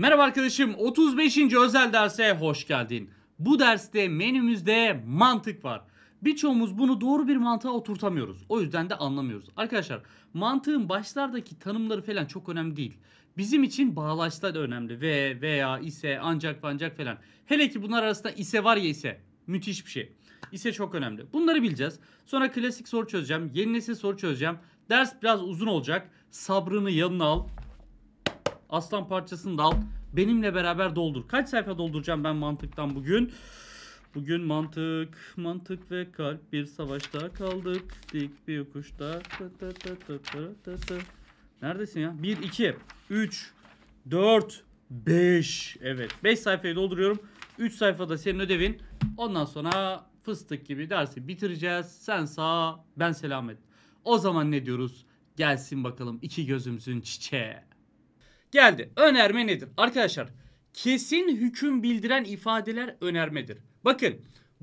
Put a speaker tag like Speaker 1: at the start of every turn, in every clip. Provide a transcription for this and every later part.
Speaker 1: Merhaba arkadaşım 35. özel derse hoş geldin. Bu derste menümüzde mantık var. Birçoğumuz bunu doğru bir mantığa oturtamıyoruz. O yüzden de anlamıyoruz. Arkadaşlar mantığın başlardaki tanımları falan çok önemli değil. Bizim için bağlaçlar önemli. Ve, veya, ise, ancak, ancak falan. Hele ki bunlar arasında ise var ya ise. Müthiş bir şey. İse çok önemli. Bunları bileceğiz. Sonra klasik soru çözeceğim. Yeni nesil soru çözeceğim. Ders biraz uzun olacak. Sabrını yanına al. Aslan parçasını da al. Benimle beraber doldur. Kaç sayfa dolduracağım ben mantıktan bugün? Bugün mantık, mantık ve kalp bir savaşta kaldık. Dik bir yokuşta. Neredesin ya? 1, 2, 3, 4, 5. Evet 5 sayfayı dolduruyorum. 3 sayfada senin ödevin. Ondan sonra fıstık gibi dersi bitireceğiz. Sen sağ, ben selamet. O zaman ne diyoruz? Gelsin bakalım iki gözümüzün çiçeği. Geldi. Önerme nedir? Arkadaşlar kesin hüküm bildiren ifadeler önermedir. Bakın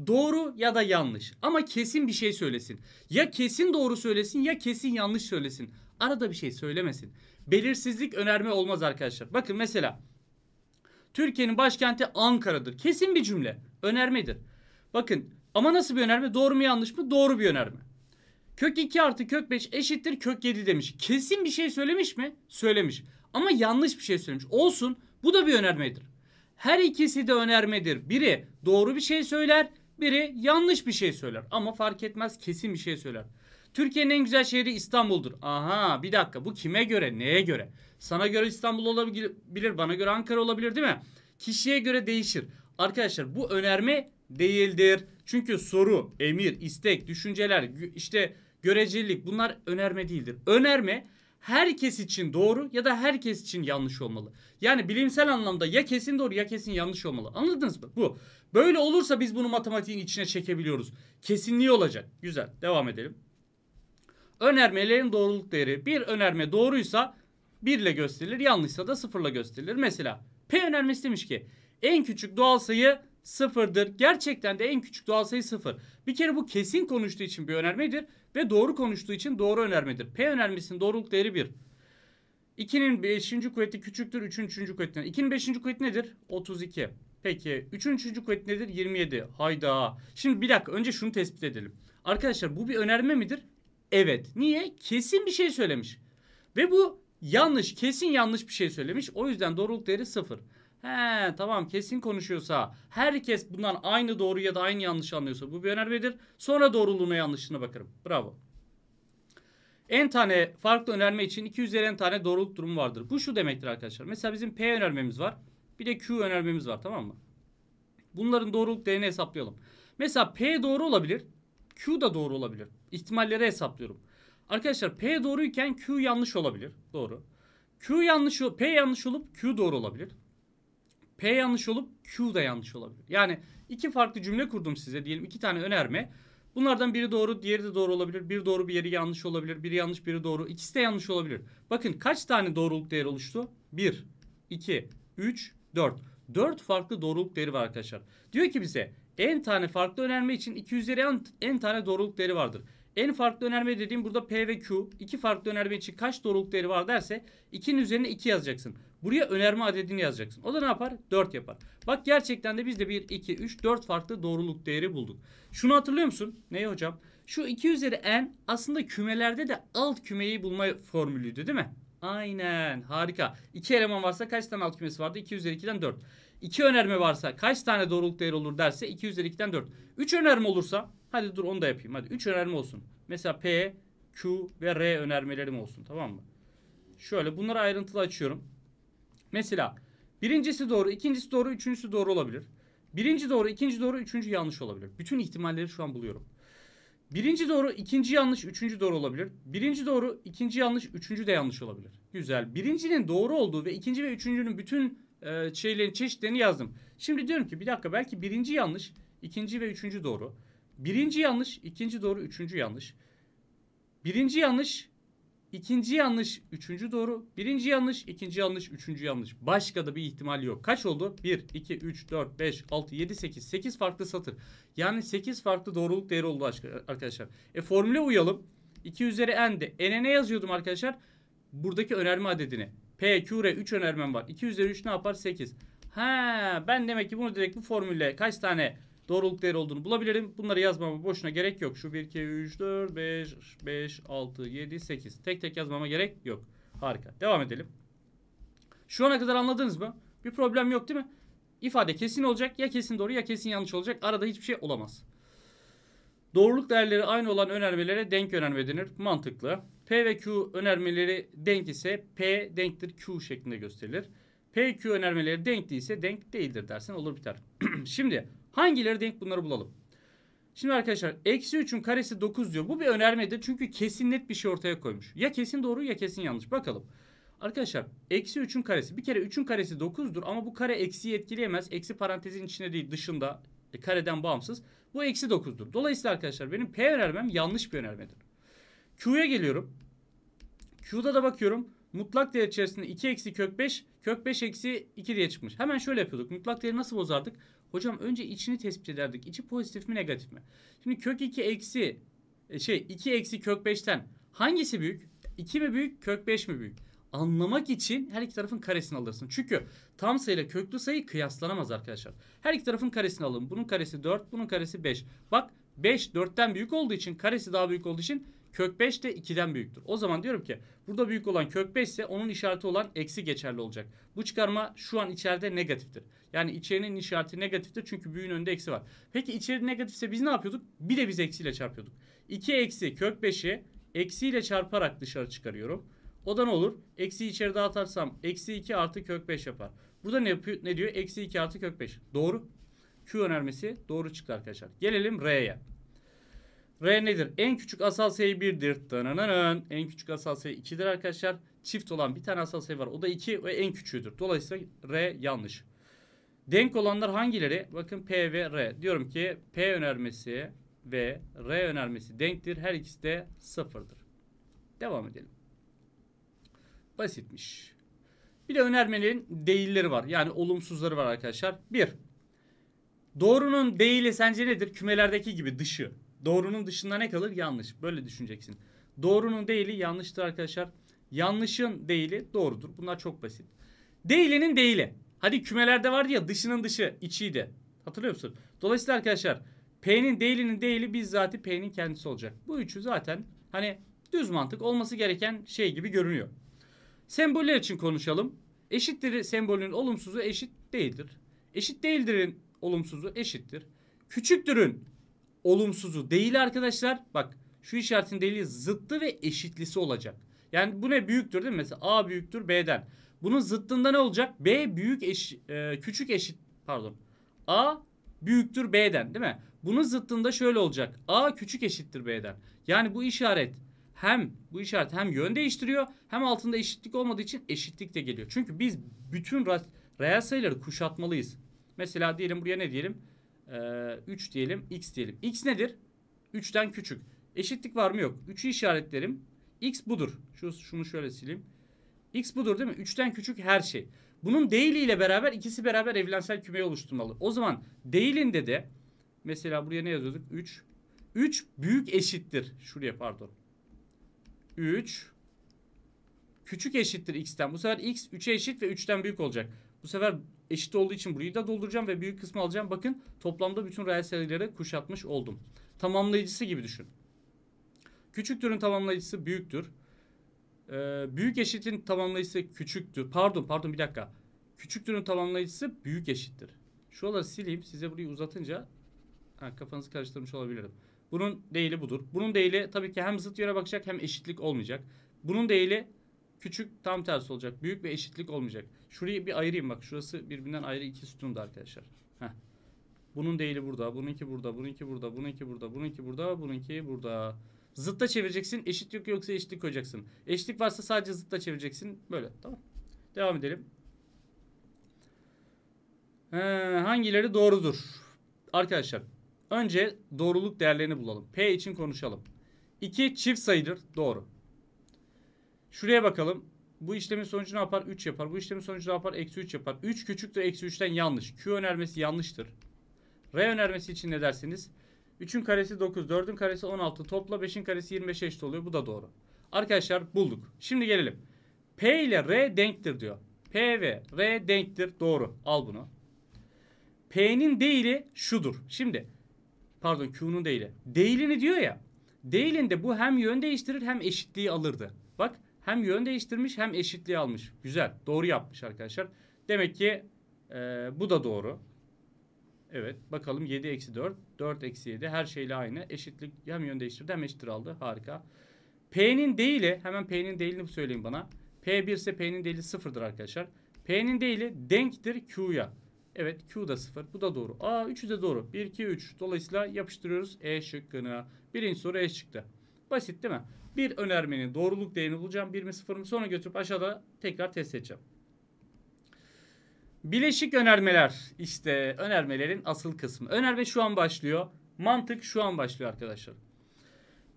Speaker 1: doğru ya da yanlış ama kesin bir şey söylesin. Ya kesin doğru söylesin ya kesin yanlış söylesin. Arada bir şey söylemesin. Belirsizlik önerme olmaz arkadaşlar. Bakın mesela Türkiye'nin başkenti Ankara'dır. Kesin bir cümle. Önermedir. Bakın ama nasıl bir önerme? Doğru mu yanlış mı? Doğru bir önerme. Kök 2 artı kök 5 eşittir kök 7 demiş. Kesin bir şey söylemiş mi? Söylemiş. Ama yanlış bir şey söylemiş. Olsun bu da bir önermedir. Her ikisi de önermedir. Biri doğru bir şey söyler, biri yanlış bir şey söyler. Ama fark etmez kesin bir şey söyler. Türkiye'nin en güzel şehri İstanbul'dur. Aha bir dakika bu kime göre neye göre? Sana göre İstanbul olabilir bana göre Ankara olabilir değil mi? Kişiye göre değişir. Arkadaşlar bu önerme değildir. Çünkü soru, emir, istek, düşünceler, işte görecelik bunlar önerme değildir. Önerme herkes için doğru ya da herkes için yanlış olmalı. Yani bilimsel anlamda ya kesin doğru ya kesin yanlış olmalı. Anladınız mı? Bu. Böyle olursa biz bunu matematiğin içine çekebiliyoruz. Kesinliği olacak. Güzel. Devam edelim. Önermelerin doğruluk değeri. Bir önerme doğruysa 1 ile gösterilir. Yanlışsa da 0 ile gösterilir. Mesela P önermesi demiş ki en küçük doğal sayı sıfırdır. Gerçekten de en küçük doğal sayı sıfır. Bir kere bu kesin konuştuğu için bir önermedir ve doğru konuştuğu için doğru önermedir. P önermesinin doğruluk değeri bir. 2'nin 5. kuvveti küçüktür 3'ün 3. kuvvetinden. 2'nin 5. kuvveti nedir? 32. Peki 3'ün 3. kuvveti nedir? 27. Hayda. Şimdi bir dakika önce şunu tespit edelim. Arkadaşlar bu bir önerme midir? Evet. Niye? Kesin bir şey söylemiş. Ve bu yanlış, kesin yanlış bir şey söylemiş. O yüzden doğruluk değeri 0. He tamam kesin konuşuyorsa herkes bundan aynı doğru ya da aynı yanlış anlıyorsa bu bir önermedir. Sonra doğruluğuna yanlışlığına bakarım. Bravo. En tane farklı önerme için 2 üzeri n tane doğruluk durumu vardır. Bu şu demektir arkadaşlar. Mesela bizim P önermemiz var. Bir de Q önermemiz var tamam mı? Bunların doğruluk değerini hesaplayalım. Mesela P doğru olabilir. Q da doğru olabilir. İhtimalleri hesaplıyorum. Arkadaşlar P doğruyken Q yanlış olabilir. Doğru. Q yanlış, P yanlış olup Q doğru olabilir. P yanlış olup Q da yanlış olabilir. Yani iki farklı cümle kurdum size diyelim iki tane önerme. Bunlardan biri doğru, diğeri de doğru olabilir. Bir doğru, bir yeri yanlış olabilir. Biri yanlış, biri doğru. İkisi de yanlış olabilir. Bakın kaç tane doğruluk değeri oluştu? 1, 2, 3, 4. 4 farklı doğruluk değeri var arkadaşlar. Diyor ki bize en tane farklı önerme için 200 en, en tane doğruluk değeri vardır. En farklı önerme dediğim burada P ve Q. İki farklı önerme için kaç doğruluk değeri var derse 2'nin üzerine 2 yazacaksın. Buraya önerme adedini yazacaksın. O da ne yapar? 4 yapar. Bak gerçekten de biz de 1, 2, 3, 4 farklı doğruluk değeri bulduk. Şunu hatırlıyor musun? Neyi hocam? Şu 2 üzeri n aslında kümelerde de alt kümeyi bulma formülüydü değil mi? Aynen harika. 2 eleman varsa kaç tane alt kümesi vardı? 2 üzeri 2'den 4. 2 önerme varsa kaç tane doğruluk değeri olur derse 2 üzeri 2'den 4. 3 önerme olursa hadi dur onu da yapayım. Hadi 3 önerme olsun. Mesela P, Q ve R önermelerim olsun tamam mı? Şöyle bunları ayrıntılı açıyorum. Mesela birincisi doğru, ikincisi doğru, üçüncüsü doğru olabilir. Birinci doğru, ikinci doğru, üçüncü yanlış olabilir. Bütün ihtimalleri şu an buluyorum. Birinci doğru, ikinci yanlış, üçüncü doğru olabilir. Birinci doğru, ikinci yanlış, üçüncü de yanlış olabilir. Güzel. Birincinin doğru olduğu ve ikinci ve üçüncünün bütün e, şeylerin çeşitlerini yazdım. Şimdi diyorum ki bir dakika belki birinci yanlış, ikinci ve üçüncü doğru. Birinci yanlış, ikinci doğru, üçüncü yanlış. Birinci yanlış, İkinci yanlış, üçüncü doğru. Birinci yanlış, ikinci yanlış, üçüncü yanlış. Başka da bir ihtimal yok. Kaç oldu? 1, 2, 3, 4, 5, 6, 7, 8. 8 farklı satır. Yani 8 farklı doğruluk değeri oldu arkadaşlar. E formüle uyalım. 2 üzeri n de. N'e ne yazıyordum arkadaşlar? Buradaki önerme adedini. P, Q, R 3 önermem var. 2 üzeri 3 ne yapar? 8. Ha, ben demek ki bunu direkt bu formülle kaç tane doğruluk değeri olduğunu bulabilirim. Bunları yazmama boşuna gerek yok. Şu 1, 2, 3, 4, 5, 5, 6, 7, 8. Tek tek yazmama gerek yok. Harika. Devam edelim. Şu ana kadar anladınız mı? Bir problem yok değil mi? İfade kesin olacak. Ya kesin doğru ya kesin yanlış olacak. Arada hiçbir şey olamaz. Doğruluk değerleri aynı olan önermelere denk önerme denir. Mantıklı. P ve Q önermeleri denk ise P denktir Q şeklinde gösterilir. P, Q önermeleri denk değilse denk değildir dersin olur biter. Şimdi Hangileri denk bunları bulalım. Şimdi arkadaşlar eksi 3'ün karesi 9 diyor. Bu bir önermedir. Çünkü kesin net bir şey ortaya koymuş. Ya kesin doğru ya kesin yanlış. Bakalım. Arkadaşlar eksi 3'ün karesi. Bir kere 3'ün karesi 9'dur ama bu kare eksiyi etkileyemez. Eksi parantezin içine değil dışında e, kareden bağımsız. Bu eksi 9'dur. Dolayısıyla arkadaşlar benim P önermem yanlış bir önermedir. Q'ya geliyorum. Q'da da bakıyorum. Mutlak değer içerisinde 2 eksi kök 5, kök 5 eksi 2 diye çıkmış. Hemen şöyle yapıyorduk. Mutlak değeri nasıl bozardık? Hocam önce içini tespit ederdik. İçi pozitif mi negatif mi? Şimdi kök 2 eksi e, şey 2 eksi kök 5'ten hangisi büyük? 2 mi büyük kök 5 mi büyük? Anlamak için her iki tarafın karesini alırsın. Çünkü tam sayıyla köklü sayı kıyaslanamaz arkadaşlar. Her iki tarafın karesini alalım. Bunun karesi 4, bunun karesi 5. Bak 5 4'ten büyük olduğu için karesi daha büyük olduğu için Kök 5 de 2'den büyüktür. O zaman diyorum ki burada büyük olan kök 5 ise onun işareti olan eksi geçerli olacak. Bu çıkarma şu an içeride negatiftir. Yani içerinin işareti negatiftir çünkü büyüğün önünde eksi var. Peki içeri negatifse biz ne yapıyorduk? Bir de biz eksiyle çarpıyorduk. 2 eksi kök 5'i eksiyle çarparak dışarı çıkarıyorum. O da ne olur? Eksi içeri dağıtarsam eksi 2 artı kök 5 yapar. Burada ne, yapıyor, ne diyor? Eksi 2 artı kök 5. Doğru. Q önermesi doğru çıktı arkadaşlar. Gelelim R'ye. R nedir? En küçük asal sayı 1'dir. Dananın. En küçük asal sayı 2'dir arkadaşlar. Çift olan bir tane asal sayı var. O da 2 ve en küçüğüdür. Dolayısıyla R yanlış. Denk olanlar hangileri? Bakın P ve R. Diyorum ki P önermesi ve R önermesi denktir. Her ikisi de sıfırdır. Devam edelim. Basitmiş. Bir de önermelerin değilleri var. Yani olumsuzları var arkadaşlar. 1. Doğrunun değili sence nedir? Kümelerdeki gibi dışı. Doğrunun dışında ne kalır? Yanlış. Böyle düşüneceksin. Doğrunun değili yanlıştır arkadaşlar. Yanlışın değili doğrudur. Bunlar çok basit. Değilinin değili. Hadi kümelerde vardı ya dışının dışı içiydi. Hatırlıyor musun? Dolayısıyla arkadaşlar P'nin değilinin değili bizzat P'nin kendisi olacak. Bu üçü zaten hani düz mantık olması gereken şey gibi görünüyor. Semboller için konuşalım. Eşittir sembolünün olumsuzu eşit değildir. Eşit değildirin olumsuzu eşittir. Küçüktürün olumsuzu değil arkadaşlar. Bak şu işaretin delili zıttı ve eşitlisi olacak. Yani bu ne büyüktür değil mi? Mesela A büyüktür B'den. Bunun zıttında ne olacak? B büyük eş, e, küçük eşit pardon. A büyüktür B'den değil mi? Bunun zıttında şöyle olacak. A küçük eşittir B'den. Yani bu işaret hem bu işaret hem yön değiştiriyor hem altında eşitlik olmadığı için eşitlik de geliyor. Çünkü biz bütün reel sayıları kuşatmalıyız. Mesela diyelim buraya ne diyelim? e, ee, 3 diyelim x diyelim. x nedir? 3'ten küçük. Eşitlik var mı yok. 3'ü işaretlerim. x budur. Şu, şunu şöyle sileyim. x budur değil mi? 3'ten küçük her şey. Bunun değili ile beraber ikisi beraber evrensel kümeyi oluşturmalı. O zaman değilinde de mesela buraya ne yazıyorduk? 3. 3 büyük eşittir. Şuraya pardon. 3 küçük eşittir x'ten. Bu sefer x 3'e eşit ve 3'ten büyük olacak. Bu sefer eşit olduğu için burayı da dolduracağım ve büyük kısmı alacağım. Bakın toplamda bütün reel sayıları kuşatmış oldum. Tamamlayıcısı gibi düşün. Küçüktürün tamamlayıcısı büyüktür. Ee, büyük eşitin tamamlayıcısı küçüktür. Pardon pardon bir dakika. Küçüktürün tamamlayıcısı büyük eşittir. Şuraları sileyim size burayı uzatınca ha, kafanızı karıştırmış olabilirim. Bunun değili budur. Bunun değili tabii ki hem zıt yöne bakacak hem eşitlik olmayacak. Bunun değili Küçük tam tersi olacak. Büyük ve eşitlik olmayacak. Şurayı bir ayırayım bak. Şurası birbirinden ayrı iki sütunda arkadaşlar. Heh. Bunun değili burada. Bununki burada. Bununki burada. Bununki burada. Bununki burada. Bununki burada. Zıtta çevireceksin. Eşit yok yoksa eşitlik koyacaksın. Eşitlik varsa sadece zıtta çevireceksin. Böyle. Tamam. Devam edelim. Ee, hangileri doğrudur? Arkadaşlar önce doğruluk değerlerini bulalım. P için konuşalım. 2 çift sayıdır. Doğru. Şuraya bakalım. Bu işlemin sonucu ne yapar? 3 yapar. Bu işlemin sonucu ne yapar? Eksi 3 yapar. 3 küçüktür. Eksi 3'ten yanlış. Q önermesi yanlıştır. R önermesi için ne dersiniz? 3'ün karesi 9, 4'ün karesi 16 topla 5'in karesi 25 eşit oluyor. Bu da doğru. Arkadaşlar bulduk. Şimdi gelelim. P ile R denktir diyor. P ve R denktir. Doğru. Al bunu. P'nin değili şudur. Şimdi pardon Q'nun değili. Değilini diyor ya. Değilinde bu hem yön değiştirir hem eşitliği alırdı. Bak hem yön değiştirmiş hem eşitliği almış. Güzel. Doğru yapmış arkadaşlar. Demek ki e, bu da doğru. Evet. Bakalım 7 eksi 4. 4 eksi 7. Her şeyle aynı. Eşitlik hem yön değiştirdi hem eşittir aldı. Harika. P'nin değili. Hemen P'nin değilini söyleyin bana. P1 ise P'nin değili sıfırdır arkadaşlar. P'nin değili denktir Q'ya. Evet Q da sıfır, Bu da doğru. Aa, 3'ü de doğru. 1, 2, 3. Dolayısıyla yapıştırıyoruz E şıkkını. Birinci soru E çıktı. Basit değil mi? Bir önermenin doğruluk değerini bulacağım. Bir mi sıfır mı? Sonra götürüp aşağıda tekrar test edeceğim. Bileşik önermeler. işte önermelerin asıl kısmı. Önerme şu an başlıyor. Mantık şu an başlıyor arkadaşlar.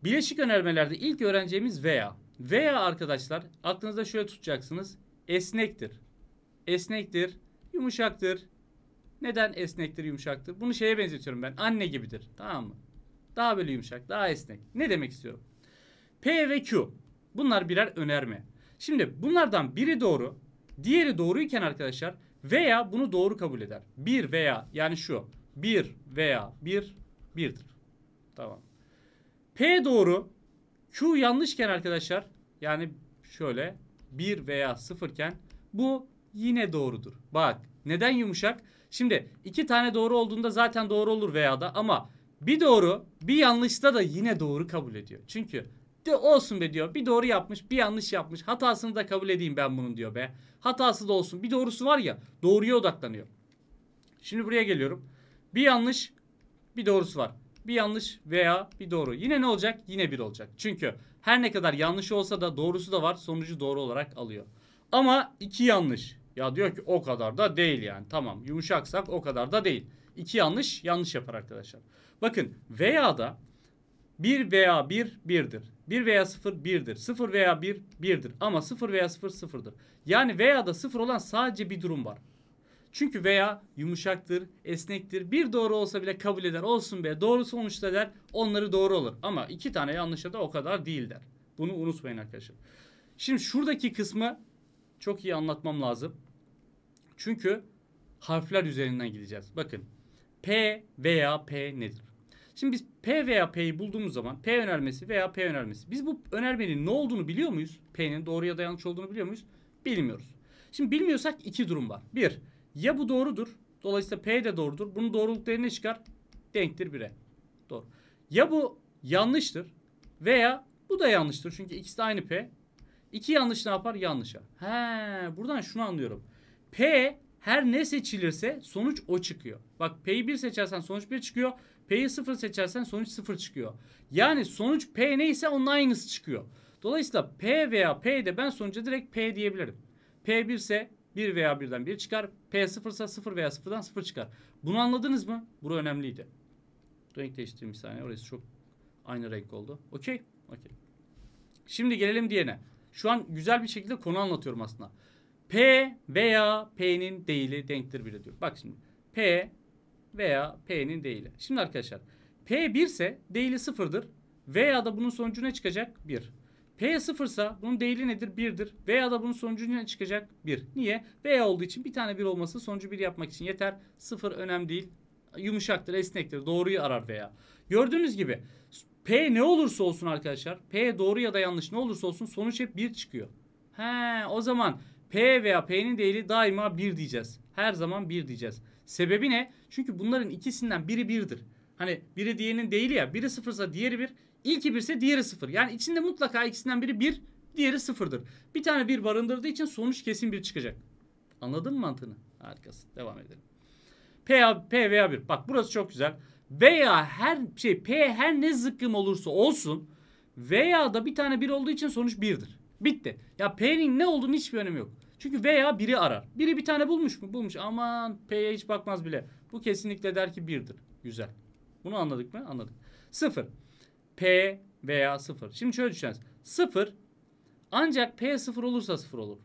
Speaker 1: Bileşik önermelerde ilk öğreneceğimiz veya. Veya arkadaşlar aklınızda şöyle tutacaksınız. Esnektir. Esnektir, yumuşaktır. Neden esnektir, yumuşaktır? Bunu şeye benzetiyorum ben. Anne gibidir. Tamam mı? Daha böyle yumuşak, daha esnek. Ne demek istiyorum? P ve Q. Bunlar birer önerme. Şimdi bunlardan biri doğru, diğeri doğruyken arkadaşlar veya bunu doğru kabul eder. Bir veya yani şu. bir veya bir, birdir. Tamam. P doğru, Q yanlışken arkadaşlar yani şöyle bir veya sıfırken bu yine doğrudur. Bak neden yumuşak? Şimdi iki tane doğru olduğunda zaten doğru olur veya da ama bir doğru bir yanlışta da yine doğru kabul ediyor. Çünkü de olsun be diyor. Bir doğru yapmış, bir yanlış yapmış. Hatasını da kabul edeyim ben bunun diyor be. Hatası da olsun. Bir doğrusu var ya, doğruya odaklanıyor. Şimdi buraya geliyorum. Bir yanlış, bir doğrusu var. Bir yanlış veya bir doğru. Yine ne olacak? Yine bir olacak. Çünkü her ne kadar yanlış olsa da doğrusu da var. Sonucu doğru olarak alıyor. Ama iki yanlış. Ya diyor ki o kadar da değil yani. Tamam yumuşaksak o kadar da değil. İki yanlış yanlış yapar arkadaşlar. Bakın veya da bir veya bir birdir. 1 veya 0 1'dir. 0 veya 1 1'dir. Ama 0 veya 0 0'dır. Yani veya da 0 olan sadece bir durum var. Çünkü veya yumuşaktır, esnektir. Bir doğru olsa bile kabul eder. Olsun be doğru sonuçta der. Onları doğru olur. Ama iki tane yanlışa da o kadar değil der. Bunu unutmayın arkadaşlar. Şimdi şuradaki kısmı çok iyi anlatmam lazım. Çünkü harfler üzerinden gideceğiz. Bakın P veya P nedir? Şimdi biz P veya P'yi bulduğumuz zaman P önermesi veya P önermesi. Biz bu önermenin ne olduğunu biliyor muyuz? P'nin doğru ya da yanlış olduğunu biliyor muyuz? Bilmiyoruz. Şimdi bilmiyorsak iki durum var. Bir, ya bu doğrudur. Dolayısıyla P de doğrudur. Bunun doğruluk değeri ne çıkar? Denktir 1'e. Doğru. Ya bu yanlıştır veya bu da yanlıştır. Çünkü ikisi de aynı P. İki yanlış ne yapar? Yanlışa. He, buradan şunu anlıyorum. P her ne seçilirse sonuç o çıkıyor. Bak P'yi 1 seçersen sonuç 1 çıkıyor. P'yi 0 seçersen sonuç 0 çıkıyor. Yani sonuç P neyse onun aynısı çıkıyor. Dolayısıyla P veya P'de ben sonuca direkt P diyebilirim. P1 ise 1 veya 1'den 1 çıkar. P0 ise 0 veya 0'dan 0 çıkar. Bunu anladınız mı? Bura önemliydi. Renk değiştirdim bir saniye. Orası çok aynı renk oldu. Okey. Okey. Şimdi gelelim diğerine. Şu an güzel bir şekilde konu anlatıyorum aslında. P veya P'nin değili denktir bile diyor. Bak şimdi. P veya P'nin değili. Şimdi arkadaşlar P 1 ise değili 0'dır. Veya da bunun sonucu ne çıkacak? 1. P 0 ise bunun değili nedir? 1'dir. Veya da bunun sonucu ne çıkacak? 1. Niye? Veya olduğu için bir tane 1 olması sonucu 1 yapmak için yeter. 0 önemli değil. Yumuşaktır, esnektir. Doğruyu arar veya. Gördüğünüz gibi P ne olursa olsun arkadaşlar. P doğru ya da yanlış ne olursa olsun sonuç hep 1 çıkıyor. He o zaman P veya P'nin değili daima 1 diyeceğiz. Her zaman 1 diyeceğiz. Sebebi ne? Çünkü bunların ikisinden biri birdir. Hani biri diğerinin değil ya. Biri sıfırsa diğeri bir. İlki birse diğeri sıfır. Yani içinde mutlaka ikisinden biri bir, diğeri sıfırdır. Bir tane bir barındırdığı için sonuç kesin bir çıkacak. Anladın mı mantığını? Harikasın. Devam edelim. P, P veya 1. Bak burası çok güzel. Veya her şey P her ne zıkkım olursa olsun veya da bir tane bir olduğu için sonuç birdir. Bitti. Ya P'nin ne olduğunu hiçbir önemi yok. Çünkü veya biri arar. Biri bir tane bulmuş mu? Bulmuş. Aman P'ye hiç bakmaz bile. Bu kesinlikle der ki birdir. Güzel. Bunu anladık mı? Anladık. Sıfır. P veya sıfır. Şimdi şöyle düşüneceğiz. Sıfır ancak P sıfır olursa sıfır olur.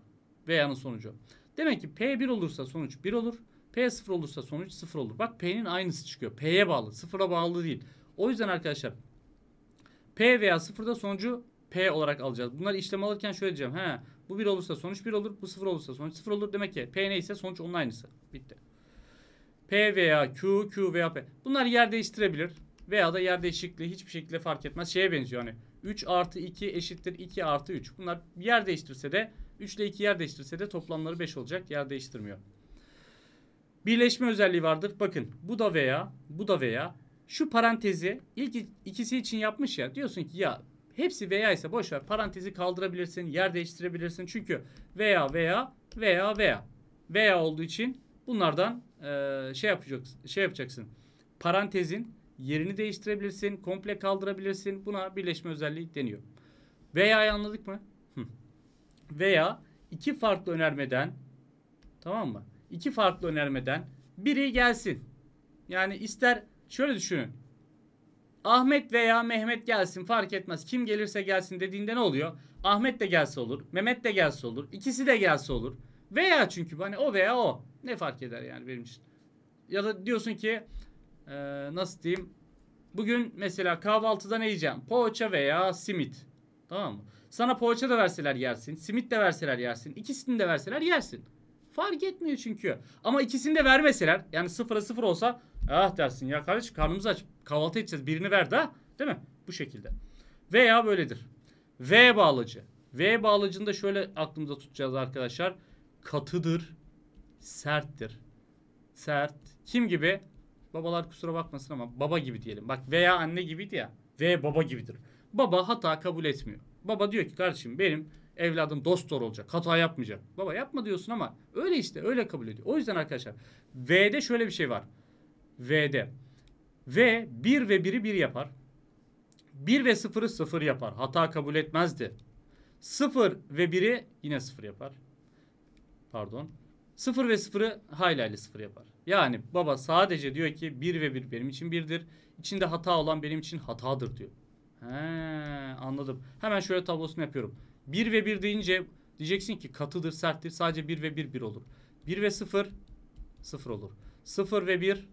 Speaker 1: Veya'nın sonucu. Demek ki P1 olursa sonuç 1 olur. P0 olursa sonuç 0 olur. Bak P'nin aynısı çıkıyor. P'ye bağlı. Sıfıra bağlı değil. O yüzden arkadaşlar P veya sıfırda sonucu P olarak alacağız. Bunlar işlem alırken şöyle diyeceğim. He, bu 1 olursa sonuç 1 olur. Bu 0 olursa sonuç 0 olur. Demek ki P neyse sonuç onun aynısı. Bitti. P veya Q, Q veya P. Bunlar yer değiştirebilir. Veya da yer değişikliği hiçbir şekilde fark etmez. Şeye benziyor hani. 3 artı 2 eşittir 2 artı 3. Bunlar yer değiştirse de 3 ile 2 yer değiştirse de toplamları 5 olacak. Yer değiştirmiyor. Birleşme özelliği vardır. Bakın bu da veya bu da veya şu parantezi ilk ikisi için yapmış ya. Diyorsun ki ya Hepsi veya ise boş ver. Parantezi kaldırabilirsin, yer değiştirebilirsin. Çünkü veya veya veya veya veya olduğu için bunlardan e, şey yapacaksın. Şey yapacaksın. Parantezin yerini değiştirebilirsin, komple kaldırabilirsin. Buna birleşme özelliği deniyor. veya anladık mı? Veya iki farklı önermeden tamam mı? İki farklı önermeden biri gelsin. Yani ister şöyle düşünün. Ahmet veya Mehmet gelsin fark etmez. Kim gelirse gelsin dediğinde ne oluyor? Ahmet de gelse olur. Mehmet de gelse olur. ikisi de gelse olur. Veya çünkü hani o veya o. Ne fark eder yani benim için. Ya da diyorsun ki ee, nasıl diyeyim? Bugün mesela kahvaltıda ne yiyeceğim? Poğaça veya simit. Tamam mı? Sana poğaça da verseler yersin. Simit de verseler yersin. ikisini de verseler yersin. Fark etmiyor çünkü. Ama ikisini de vermeseler yani sıfıra sıfır olsa ah dersin ya kardeş karnımız aç Kahvaltı edeceğiz. Birini ver de değil mi? Bu şekilde. Veya böyledir. V bağlacı. V bağlacını da şöyle aklımıza tutacağız arkadaşlar. Katıdır, serttir. Sert. Kim gibi? Babalar kusura bakmasın ama baba gibi diyelim. Bak veya anne gibiydi ya. V baba gibidir. Baba hata kabul etmiyor. Baba diyor ki kardeşim benim evladım dost doğru olacak. Hata yapmayacak. Baba yapma diyorsun ama öyle işte öyle kabul ediyor. O yüzden arkadaşlar V'de şöyle bir şey var. V'de ve 1 ve 1'i 1 yapar. 1 ve 0'ı 0 yapar. Hata kabul etmezdi. 0 ve 1'i yine 0 yapar. Pardon. 0 ve 0'ı hala ile 0 yapar. Yani baba sadece diyor ki 1 ve 1 benim için 1'dir. İçinde hata olan benim için hatadır diyor. He, anladım. Hemen şöyle tablosunu yapıyorum. 1 ve 1 deyince diyeceksin ki katıdır, serttir. Sadece 1 ve 1 1 olur. 1 ve 0 0 olur. 0 ve 1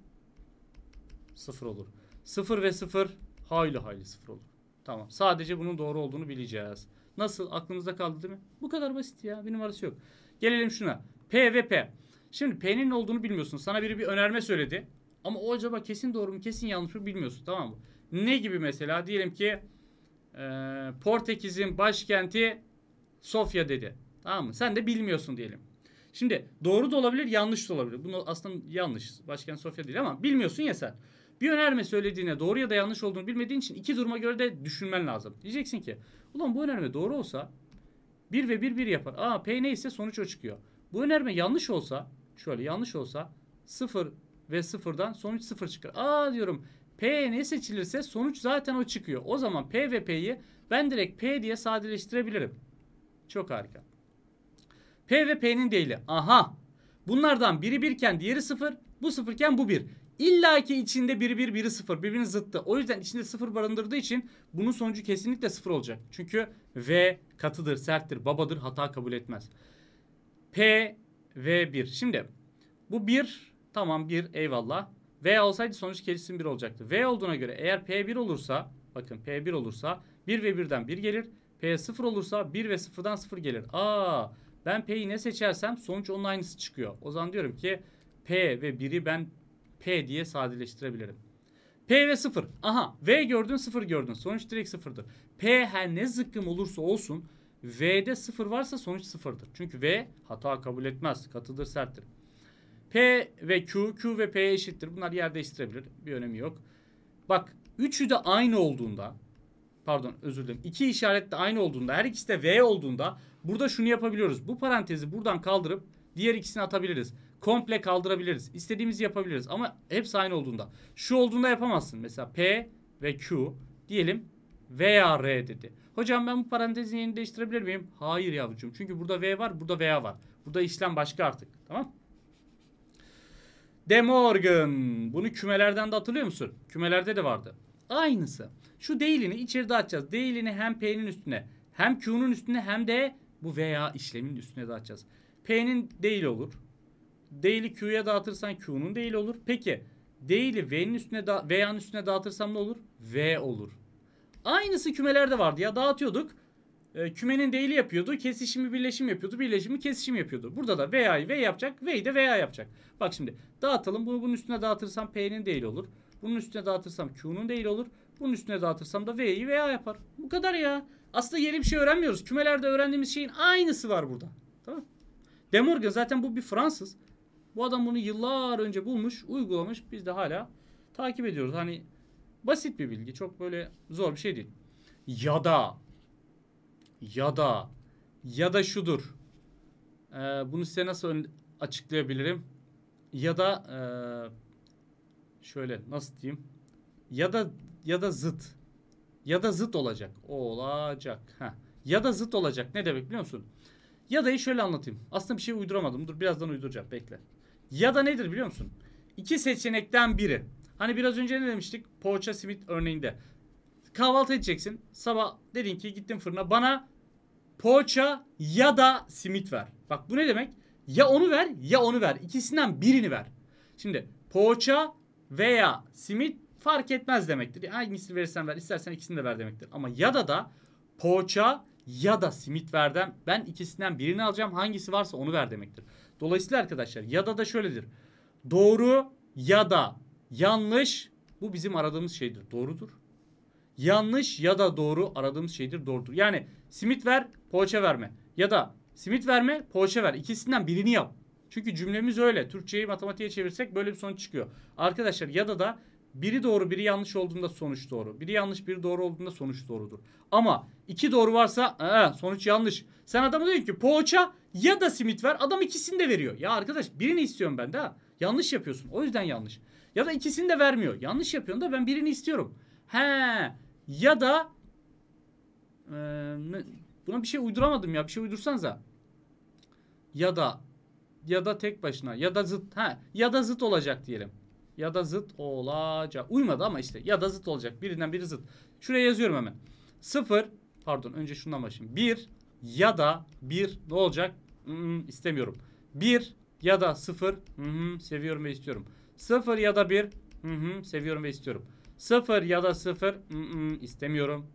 Speaker 1: Sıfır olur. Sıfır ve sıfır hayli hayli sıfır olur. Tamam. Sadece bunun doğru olduğunu bileceğiz. Nasıl? Aklımızda kaldı değil mi? Bu kadar basit ya. Bir numarası yok. Gelelim şuna. P ve P. Şimdi P'nin ne olduğunu bilmiyorsun. Sana biri bir önerme söyledi. Ama o acaba kesin doğru mu kesin yanlış mı bilmiyorsun. Tamam mı? Ne gibi mesela? Diyelim ki e, Portekiz'in başkenti Sofya dedi. Tamam mı? Sen de bilmiyorsun diyelim. Şimdi doğru da olabilir yanlış da olabilir. Bunu aslında yanlış. Başkent Sofya değil ama bilmiyorsun ya sen. Bir önerme söylediğine doğru ya da yanlış olduğunu bilmediğin için iki duruma göre de düşünmen lazım. Diyeceksin ki ulan bu önerme doğru olsa 1 ve 1 1 yapar. Aa P neyse sonuç o çıkıyor. Bu önerme yanlış olsa şöyle yanlış olsa 0 ve 0'dan sonuç 0 çıkar. Aa diyorum P ne seçilirse sonuç zaten o çıkıyor. O zaman P ve P'yi ben direkt P diye sadeleştirebilirim. Çok harika. P ve P'nin değili. Aha. Bunlardan biri birken diğeri sıfır. Bu sıfırken bu bir. İlla ki içinde 1 bir biri sıfır birbirinin zıttı. O yüzden içinde sıfır barındırdığı için bunun sonucu kesinlikle sıfır olacak. Çünkü V katıdır, serttir, babadır, hata kabul etmez. P V1. Şimdi bu 1 tamam 1 eyvallah. V olsaydı sonuç kesin 1 olacaktı. V olduğuna göre eğer P1 olursa bakın P1 olursa 1 ve 1'den 1 gelir. P0 olursa 1 ve 0'dan 0 gelir. Aa ben P'yi ne seçersem sonuç onun aynısı çıkıyor. O zaman diyorum ki P ve 1'i ben P diye sadeleştirebilirim. P ve 0. Aha V gördün 0 gördün. Sonuç direkt 0'dır. P her ne zıkkım olursa olsun V'de 0 varsa sonuç 0'dır. Çünkü V hata kabul etmez. Katıdır serttir. P ve Q, Q ve P eşittir. Bunlar yer değiştirebilir. Bir önemi yok. Bak üçü de aynı olduğunda pardon özür dilerim. İki işaret de aynı olduğunda her ikisi de V olduğunda burada şunu yapabiliyoruz. Bu parantezi buradan kaldırıp diğer ikisini atabiliriz komple kaldırabiliriz. İstediğimizi yapabiliriz ama hepsi aynı olduğunda. Şu olduğunda yapamazsın. Mesela P ve Q diyelim veya R dedi. Hocam ben bu parantezin yerini değiştirebilir miyim? Hayır yavrucuğum. Çünkü burada V var, burada veya var. Burada işlem başka artık. Tamam De Morgan. Bunu kümelerden de hatırlıyor musun? Kümelerde de vardı. Aynısı. Şu değilini içeride açacağız. Değilini hem P'nin üstüne hem Q'nun üstüne hem de bu veya işlemin üstüne de atacağız. P'nin değil olur. Değili Q'ya dağıtırsan Q'nun değili olur. Peki değili V'nin üstüne da V'nin üstüne dağıtırsam ne olur? V olur. Aynısı kümelerde vardı ya dağıtıyorduk. E, kümenin değili yapıyordu. Kesişimi birleşim yapıyordu. Birleşimi kesişim yapıyordu. Burada da V'yi V yapacak. V'yi de VA yapacak. Bak şimdi dağıtalım. Bunu bunun üstüne dağıtırsam P'nin değili olur. Bunun üstüne dağıtırsam Q'nun değili olur. Bunun üstüne dağıtırsam da V'yi V'ya yapar. Bu kadar ya. Aslında yeni bir şey öğrenmiyoruz. Kümelerde öğrendiğimiz şeyin aynısı var burada. Tamam De Morgan zaten bu bir Fransız. Bu adam bunu yıllar önce bulmuş, uygulamış. Biz de hala takip ediyoruz. Hani basit bir bilgi. Çok böyle zor bir şey değil. Ya da ya da ya da şudur. Ee, bunu size nasıl açıklayabilirim? Ya da ee, şöyle nasıl diyeyim? Ya da ya da zıt. Ya da zıt olacak. Olacak. Heh. Ya da zıt olacak. Ne demek biliyor musun? Ya da'yı şöyle anlatayım. Aslında bir şey uyduramadım. Dur birazdan uyduracağım. Bekle. Ya da nedir biliyor musun? İki seçenekten biri. Hani biraz önce ne demiştik? Poğaça simit örneğinde. Kahvaltı edeceksin. Sabah dedin ki gittim fırına bana poğaça ya da simit ver. Bak bu ne demek? Ya onu ver ya onu ver. İkisinden birini ver. Şimdi poğaça veya simit fark etmez demektir. Hangisini verirsen ver istersen ikisini de ver demektir. Ama ya da da poğaça ya da simit verden ben ikisinden birini alacağım. Hangisi varsa onu ver demektir. Dolayısıyla arkadaşlar ya da da şöyledir. Doğru ya da yanlış bu bizim aradığımız şeydir. Doğrudur. Yanlış ya da doğru aradığımız şeydir. Doğrudur. Yani simit ver, poğaça verme. Ya da simit verme, poğaça ver. İkisinden birini yap. Çünkü cümlemiz öyle. Türkçeyi matematiğe çevirsek böyle bir sonuç çıkıyor. Arkadaşlar ya da da biri doğru biri yanlış olduğunda sonuç doğru. Biri yanlış biri doğru olduğunda sonuç doğrudur. Ama iki doğru varsa ee, sonuç yanlış. Sen adama diyorsun ki poğaça ya da simit ver. Adam ikisini de veriyor. Ya arkadaş birini istiyorum ben de ha. Yanlış yapıyorsun. O yüzden yanlış. Ya da ikisini de vermiyor. Yanlış yapıyorsun da ben birini istiyorum. He ya da e, buna bir şey uyduramadım ya. Bir şey uydursanıza. Ya da ya da tek başına ya da zıt ha ya da zıt olacak diyelim ya da zıt olacak. Uymadı ama işte ya da zıt olacak. Birinden biri zıt. Şuraya yazıyorum hemen. 0 pardon önce şundan başlayayım. 1 ya da 1 ne olacak? Hmm, istemiyorum. 1 ya da 0 hmm, seviyorum ve istiyorum. 0 ya da 1 hmm, seviyorum ve istiyorum. 0 ya da 0 hmm, istemiyorum.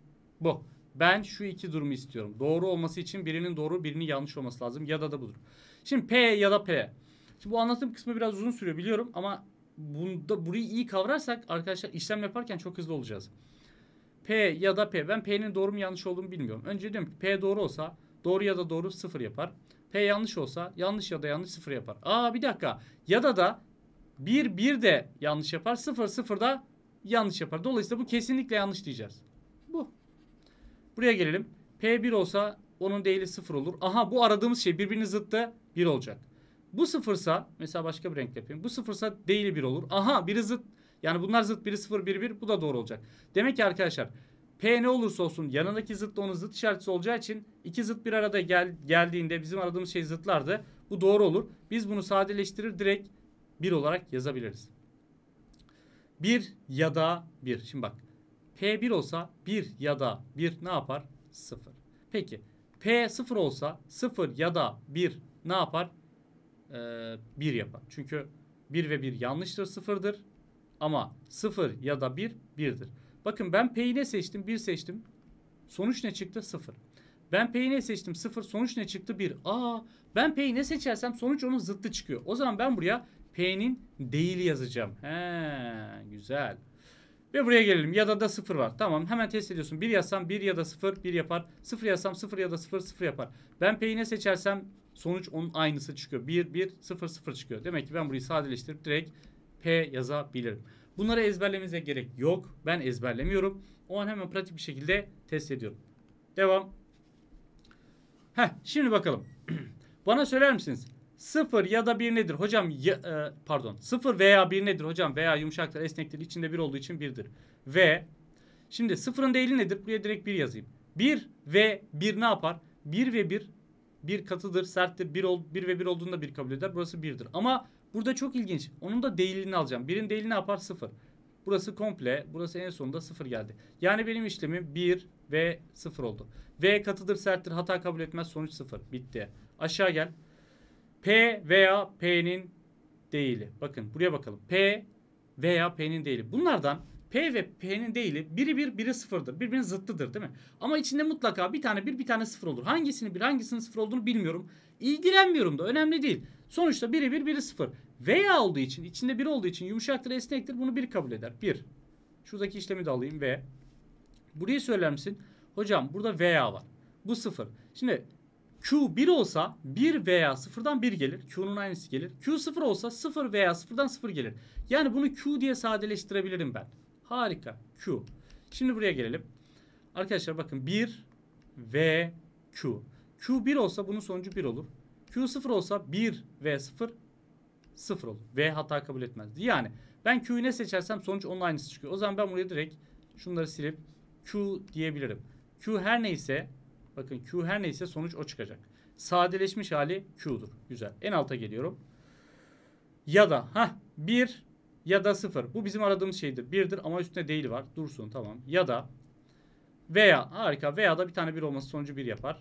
Speaker 1: Bu. Ben şu iki durumu istiyorum. Doğru olması için birinin doğru birinin yanlış olması lazım. Ya da da budur. Şimdi P ya da P. Şimdi bu anlatım kısmı biraz uzun sürüyor biliyorum ama bunda burayı iyi kavrarsak arkadaşlar işlem yaparken çok hızlı olacağız. P ya da P. Ben P'nin doğru mu yanlış olduğunu bilmiyorum. Önce diyorum ki P doğru olsa doğru ya da doğru sıfır yapar. P yanlış olsa yanlış ya da yanlış sıfır yapar. Aa bir dakika. Ya da da bir bir de yanlış yapar. Sıfır sıfır da yanlış yapar. Dolayısıyla bu kesinlikle yanlış diyeceğiz. Bu. Buraya gelelim. p bir olsa onun değeri sıfır olur. Aha bu aradığımız şey birbirinin zıttı bir olacak. Bu sıfırsa mesela başka bir renk yapayım. Bu sıfırsa değil bir olur. Aha biri zıt. Yani bunlar zıt biri sıfır biri bir. Bu da doğru olacak. Demek ki arkadaşlar P ne olursa olsun yanındaki zıtla onun zıt işaretisi olacağı için iki zıt bir arada gel, geldiğinde bizim aradığımız şey zıtlardı. Bu doğru olur. Biz bunu sadeleştirir direkt bir olarak yazabiliriz. Bir ya da bir. Şimdi bak p bir olsa bir ya da bir. ne yapar? Sıfır. Peki p sıfır olsa sıfır ya da bir. ne yapar? e, 1 yapar. Çünkü 1 ve 1 yanlıştır 0'dır. Ama 0 ya da 1 1'dir. Bakın ben P'yi ne seçtim? 1 seçtim. Sonuç ne çıktı? 0. Ben P'yi ne seçtim? 0. Sonuç ne çıktı? 1. Aa ben P'yi ne seçersem sonuç onun zıttı çıkıyor. O zaman ben buraya P'nin değil yazacağım. He güzel. Ve buraya gelelim. Ya da da sıfır var. Tamam hemen test ediyorsun. bir yazsam bir ya da sıfır bir yapar. sıfır yazsam sıfır ya da sıfır sıfır yapar. Ben P'yi ne seçersem Sonuç onun aynısı çıkıyor. 1, 1, 0, 0 çıkıyor. Demek ki ben burayı sadeleştirip direkt P yazabilirim. Bunları ezberlemize gerek yok. Ben ezberlemiyorum. O an hemen pratik bir şekilde test ediyorum. Devam. Heh, şimdi bakalım. Bana söyler misiniz? 0 ya da 1 nedir? Hocam ya, e, pardon. 0 veya 1 nedir hocam? Veya yumuşaktır, esnektir. içinde 1 olduğu için 1'dir. Ve şimdi 0'ın değili nedir? Buraya direkt 1 yazayım. 1 ve 1 ne yapar? 1 ve 1 bir katıdır. Sert bir ol, 1 ve bir olduğunda bir kabul eder. Burası birdir Ama burada çok ilginç. Onun da değilini alacağım. birin değilini yapar sıfır Burası komple. Burası en sonunda sıfır geldi. Yani benim işlemim bir ve sıfır oldu. V katıdır serttir. Hata kabul etmez. Sonuç sıfır Bitti. Aşağı gel. P veya P'nin değili. Bakın buraya bakalım. P veya P'nin değili. Bunlardan P ve P'nin değili biri bir biri sıfırdır. Birbirinin zıttıdır değil mi? Ama içinde mutlaka bir tane bir bir tane sıfır olur. Hangisini bir hangisinin sıfır olduğunu bilmiyorum. İlgilenmiyorum da önemli değil. Sonuçta biri bir biri sıfır. Veya olduğu için içinde bir olduğu için yumuşaktır esnektir bunu bir kabul eder. Bir. Şuradaki işlemi de alayım ve. Burayı söyler misin? Hocam burada veya var. Bu sıfır. Şimdi Q 1 olsa 1 veya 0'dan 1 gelir. Q'nun aynısı gelir. Q 0 olsa 0 veya 0'dan 0 gelir. Yani bunu Q diye sadeleştirebilirim ben. Harika. Q. Şimdi buraya gelelim. Arkadaşlar bakın 1 ve Q. Q 1 olsa bunun sonucu 1 olur. Q 0 olsa 1 ve 0 0 olur. V hata kabul etmezdi. Yani ben Q'yu ne seçersem sonuç onun aynısı çıkıyor. O zaman ben buraya direkt şunları silip Q diyebilirim. Q her neyse bakın Q her neyse sonuç o çıkacak. Sadeleşmiş hali Q'dur. Güzel. En alta geliyorum. Ya da ha 1 ya da 0. Bu bizim aradığımız şeydir. 1'dir ama üstünde değil var. Dursun tamam. Ya da veya harika veya da bir tane 1 olması sonucu 1 yapar.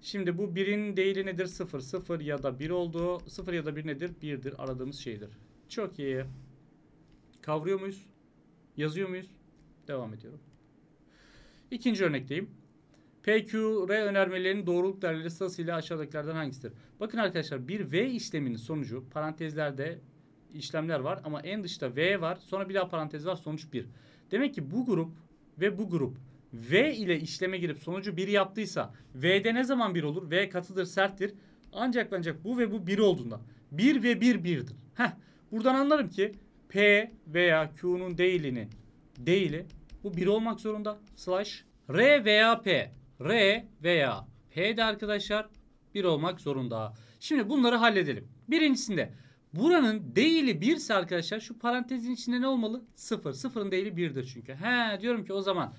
Speaker 1: Şimdi bu 1'in değili nedir? 0. 0 ya da 1 oldu. 0 ya da 1 nedir? 1'dir. Aradığımız şeydir. Çok iyi. Kavruyor muyuz? Yazıyor muyuz? Devam ediyorum. İkinci örnekteyim. PQR önermelerinin doğruluk değerleri sırasıyla aşağıdakilerden hangisidir? Bakın arkadaşlar bir V işleminin sonucu parantezlerde işlemler var ama en dışta V var. Sonra bir daha parantez var sonuç 1. Demek ki bu grup ve bu grup V ile işleme girip sonucu 1 yaptıysa V'de ne zaman 1 olur? V katıdır serttir. Ancak ancak bu ve bu 1 olduğunda 1 ve 1 1'dir. Heh, buradan anlarım ki P veya Q'nun değilini değili bu 1 olmak zorunda. Slash R veya P. R veya P de arkadaşlar 1 olmak zorunda. Şimdi bunları halledelim. Birincisinde Buranın değili 1 ise arkadaşlar şu parantezin içinde ne olmalı? 0. Sıfır. 0'ın değili 1'dir çünkü. He diyorum ki o zaman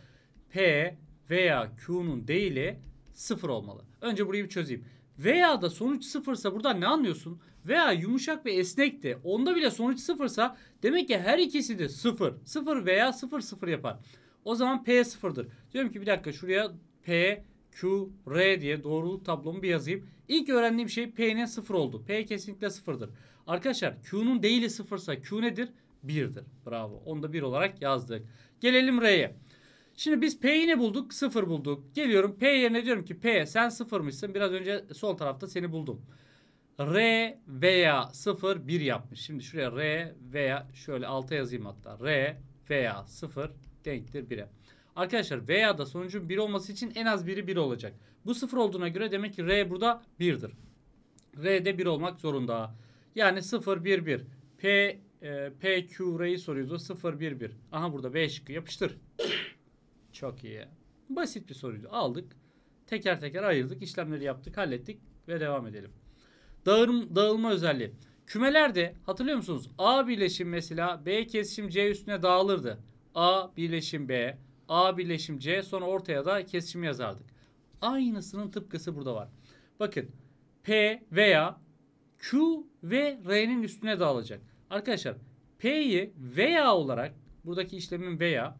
Speaker 1: P veya Q'nun değili 0 olmalı. Önce burayı bir çözeyim. Veya da sonuç sıfırsa burada ne anlıyorsun? Veya yumuşak ve esnek de onda bile sonuç sıfırsa demek ki her ikisi de 0, 0 veya 0, 0 yapar. O zaman P 0'dır. Diyorum ki bir dakika şuraya P, Q, R diye doğruluk tablomu bir yazayım. İlk öğrendiğim şey P'nin 0 oldu. P kesinlikle 0'dır. Arkadaşlar Q'nun değili sıfırsa Q nedir? 1'dir. Bravo. Onu da 1 olarak yazdık. Gelelim R'ye. Şimdi biz P'yi ne bulduk? 0 bulduk. Geliyorum P yerine diyorum ki P sen 0'mışsın. Biraz önce sol tarafta seni buldum. R veya 0 1 yapmış. Şimdi şuraya R veya şöyle alta yazayım hatta. R veya 0 denktir 1'e. Arkadaşlar veya da sonucun 1 olması için en az biri 1 olacak. Bu 0 olduğuna göre demek ki R burada 1'dir. R de 1 olmak zorunda. Yani 011. P e, P Q R'yi soruyordu. 011. Aha burada B şıkkı yapıştır. Çok iyi. Basit bir soruydu. Aldık. Teker teker ayırdık. işlemleri yaptık. Hallettik ve devam edelim. Dağırım dağılma özelliği. Kümelerde hatırlıyor musunuz? A birleşim mesela B kesişim C üstüne dağılırdı. A birleşim B, A birleşim C sonra ortaya da kesişim yazardık. Aynısının tıpkısı burada var. Bakın P veya Q ve R'nin üstüne dağılacak. Arkadaşlar P'yi veya olarak buradaki işlemin veya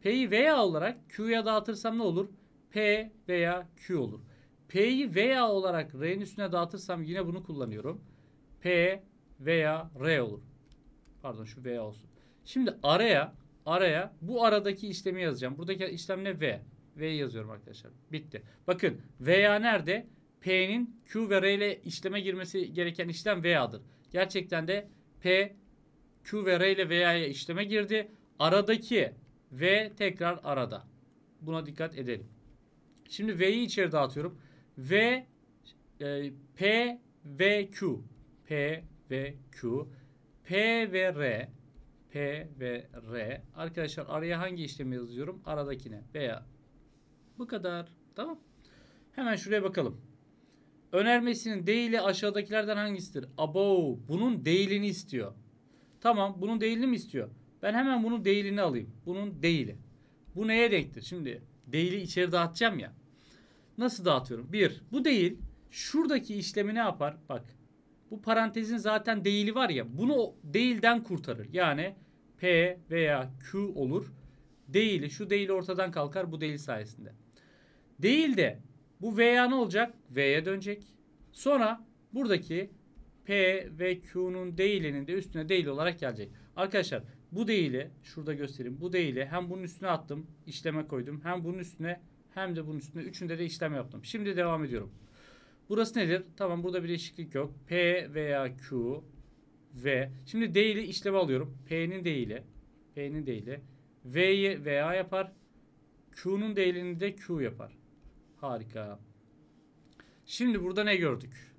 Speaker 1: P'yi veya olarak Q'ya dağıtırsam ne olur? P veya Q olur. P'yi veya olarak R'nin üstüne dağıtırsam yine bunu kullanıyorum. P veya R olur. Pardon şu veya olsun. Şimdi araya araya bu aradaki işlemi yazacağım. Buradaki işlem ne? V. V yazıyorum arkadaşlar. Bitti. Bakın veya nerede? P'nin Q ve R ile işleme girmesi gereken işlem VA'dır. Gerçekten de P Q ve R ile VA'ya işleme girdi. Aradaki V tekrar arada. Buna dikkat edelim. Şimdi V'yi içeri dağıtıyorum. V e, P V Q P ve Q P ve R P ve R Arkadaşlar araya hangi işlemi yazıyorum? Aradakine veya bu kadar. Tamam. Hemen şuraya bakalım. Önermesinin değili aşağıdakilerden hangisidir? Abo bunun değilini istiyor. Tamam bunun değilini mi istiyor? Ben hemen bunun değilini alayım. Bunun değili. Bu neye denktir? Şimdi değili içeri dağıtacağım ya. Nasıl dağıtıyorum? Bir, bu değil. Şuradaki işlemi ne yapar? Bak. Bu parantezin zaten değili var ya. Bunu değilden kurtarır. Yani P veya Q olur. Değili. Şu değil ortadan kalkar bu değil sayesinde. Değil de bu V'ya ne olacak? V'ye dönecek. Sonra buradaki P ve Q'nun değilinin de üstüne değil olarak gelecek. Arkadaşlar bu değili şurada göstereyim. Bu değili hem bunun üstüne attım işleme koydum. Hem bunun üstüne hem de bunun üstüne. Üçünde de işlem yaptım. Şimdi devam ediyorum. Burası nedir? Tamam burada bir değişiklik yok. P veya Q V. Şimdi değili işleme alıyorum. P'nin değili. P'nin değili. V'yi VA yapar. Q'nun değilini de Q yapar. Harika. Şimdi burada ne gördük?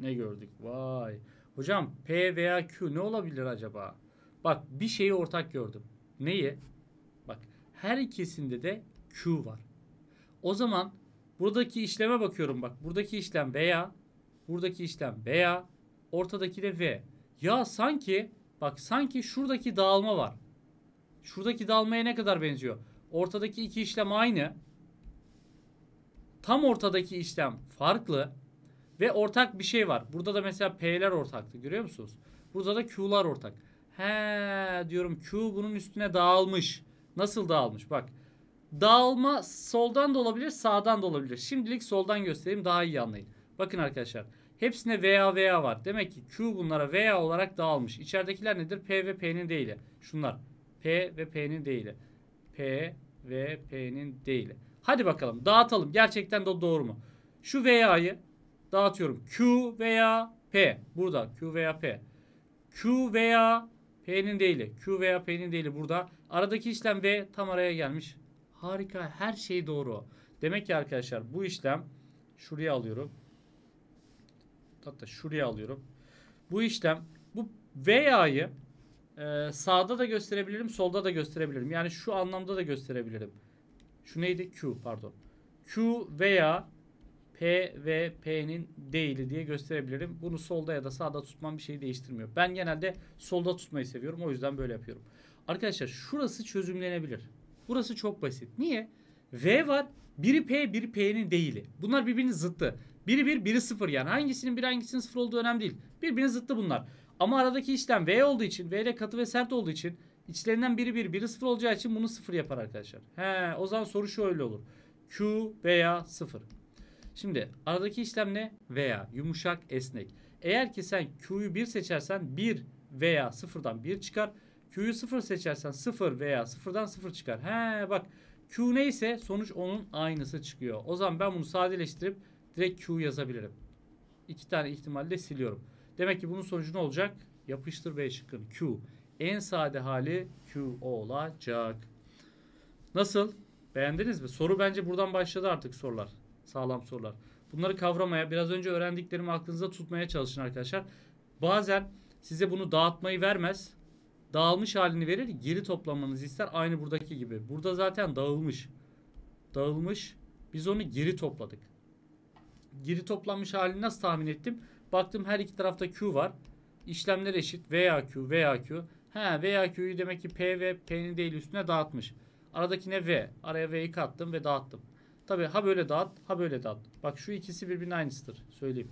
Speaker 1: Ne gördük? Vay. Hocam P veya Q ne olabilir acaba? Bak bir şeyi ortak gördüm. Neyi? Bak her ikisinde de Q var. O zaman buradaki işleme bakıyorum bak. Buradaki işlem veya buradaki işlem veya ortadaki de V. Ya sanki bak sanki şuradaki dağılma var. Şuradaki dağılmaya ne kadar benziyor? Ortadaki iki işlem aynı. Tam ortadaki işlem farklı ve ortak bir şey var. Burada da mesela P'ler ortaktı görüyor musunuz? Burada da Q'lar ortak. He diyorum Q bunun üstüne dağılmış. Nasıl dağılmış? Bak dağılma soldan da olabilir sağdan da olabilir. Şimdilik soldan göstereyim daha iyi anlayın. Bakın arkadaşlar hepsine veya veya var. Demek ki Q bunlara veya olarak dağılmış. İçeridekiler nedir? P ve P'nin değili. Şunlar P ve P'nin değili. P ve P'nin değili. Hadi bakalım dağıtalım. Gerçekten de doğru mu? Şu veya'yı dağıtıyorum. Q veya P. Burada Q veya P. Q veya P'nin değili. Q veya P'nin değili burada. Aradaki işlem V tam araya gelmiş. Harika. Her şey doğru. Demek ki arkadaşlar bu işlem şuraya alıyorum. Hatta şuraya alıyorum. Bu işlem bu veya'yı e, sağda da gösterebilirim, solda da gösterebilirim. Yani şu anlamda da gösterebilirim. Şu neydi? Q pardon. Q veya P ve P'nin değili diye gösterebilirim. Bunu solda ya da sağda tutmam bir şey değiştirmiyor. Ben genelde solda tutmayı seviyorum. O yüzden böyle yapıyorum. Arkadaşlar şurası çözümlenebilir. Burası çok basit. Niye? V var. Biri P, biri P'nin değili. Bunlar birbirinin zıttı. Biri 1, biri 0 yani. Hangisinin bir hangisinin 0 olduğu önemli değil. Birbirinin zıttı bunlar. Ama aradaki işlem V olduğu için, V ile katı ve sert olduğu için İçlerinden biri bir, biri sıfır olacağı için bunu sıfır yapar arkadaşlar. He, o zaman soru şöyle olur. Q veya sıfır. Şimdi aradaki işlem ne? Veya yumuşak esnek. Eğer ki sen Q'yu 1 seçersen 1 veya 0'dan 1 çıkar. Q'yu 0 seçersen 0 veya 0'dan 0 çıkar. He bak Q neyse sonuç onun aynısı çıkıyor. O zaman ben bunu sadeleştirip direkt Q yazabilirim. İki tane ihtimalle siliyorum. Demek ki bunun sonucu ne olacak? Yapıştır B şıkkın Q en sade hali Q olacak. Nasıl? Beğendiniz mi? Soru bence buradan başladı artık sorular. Sağlam sorular. Bunları kavramaya, biraz önce öğrendiklerimi aklınızda tutmaya çalışın arkadaşlar. Bazen size bunu dağıtmayı vermez. Dağılmış halini verir, geri toplamanızı ister. Aynı buradaki gibi. Burada zaten dağılmış. Dağılmış. Biz onu geri topladık. Geri toplanmış halini nasıl tahmin ettim? Baktım her iki tarafta Q var. İşlemler eşit. Veya Q, He veya Q'yu demek ki P ve P'nin değil üstüne dağıtmış. Aradaki ne V. Araya V'yi kattım ve dağıttım. Tabi ha böyle dağıt ha böyle dağıt. Bak şu ikisi birbirine aynısıdır. Söyleyeyim.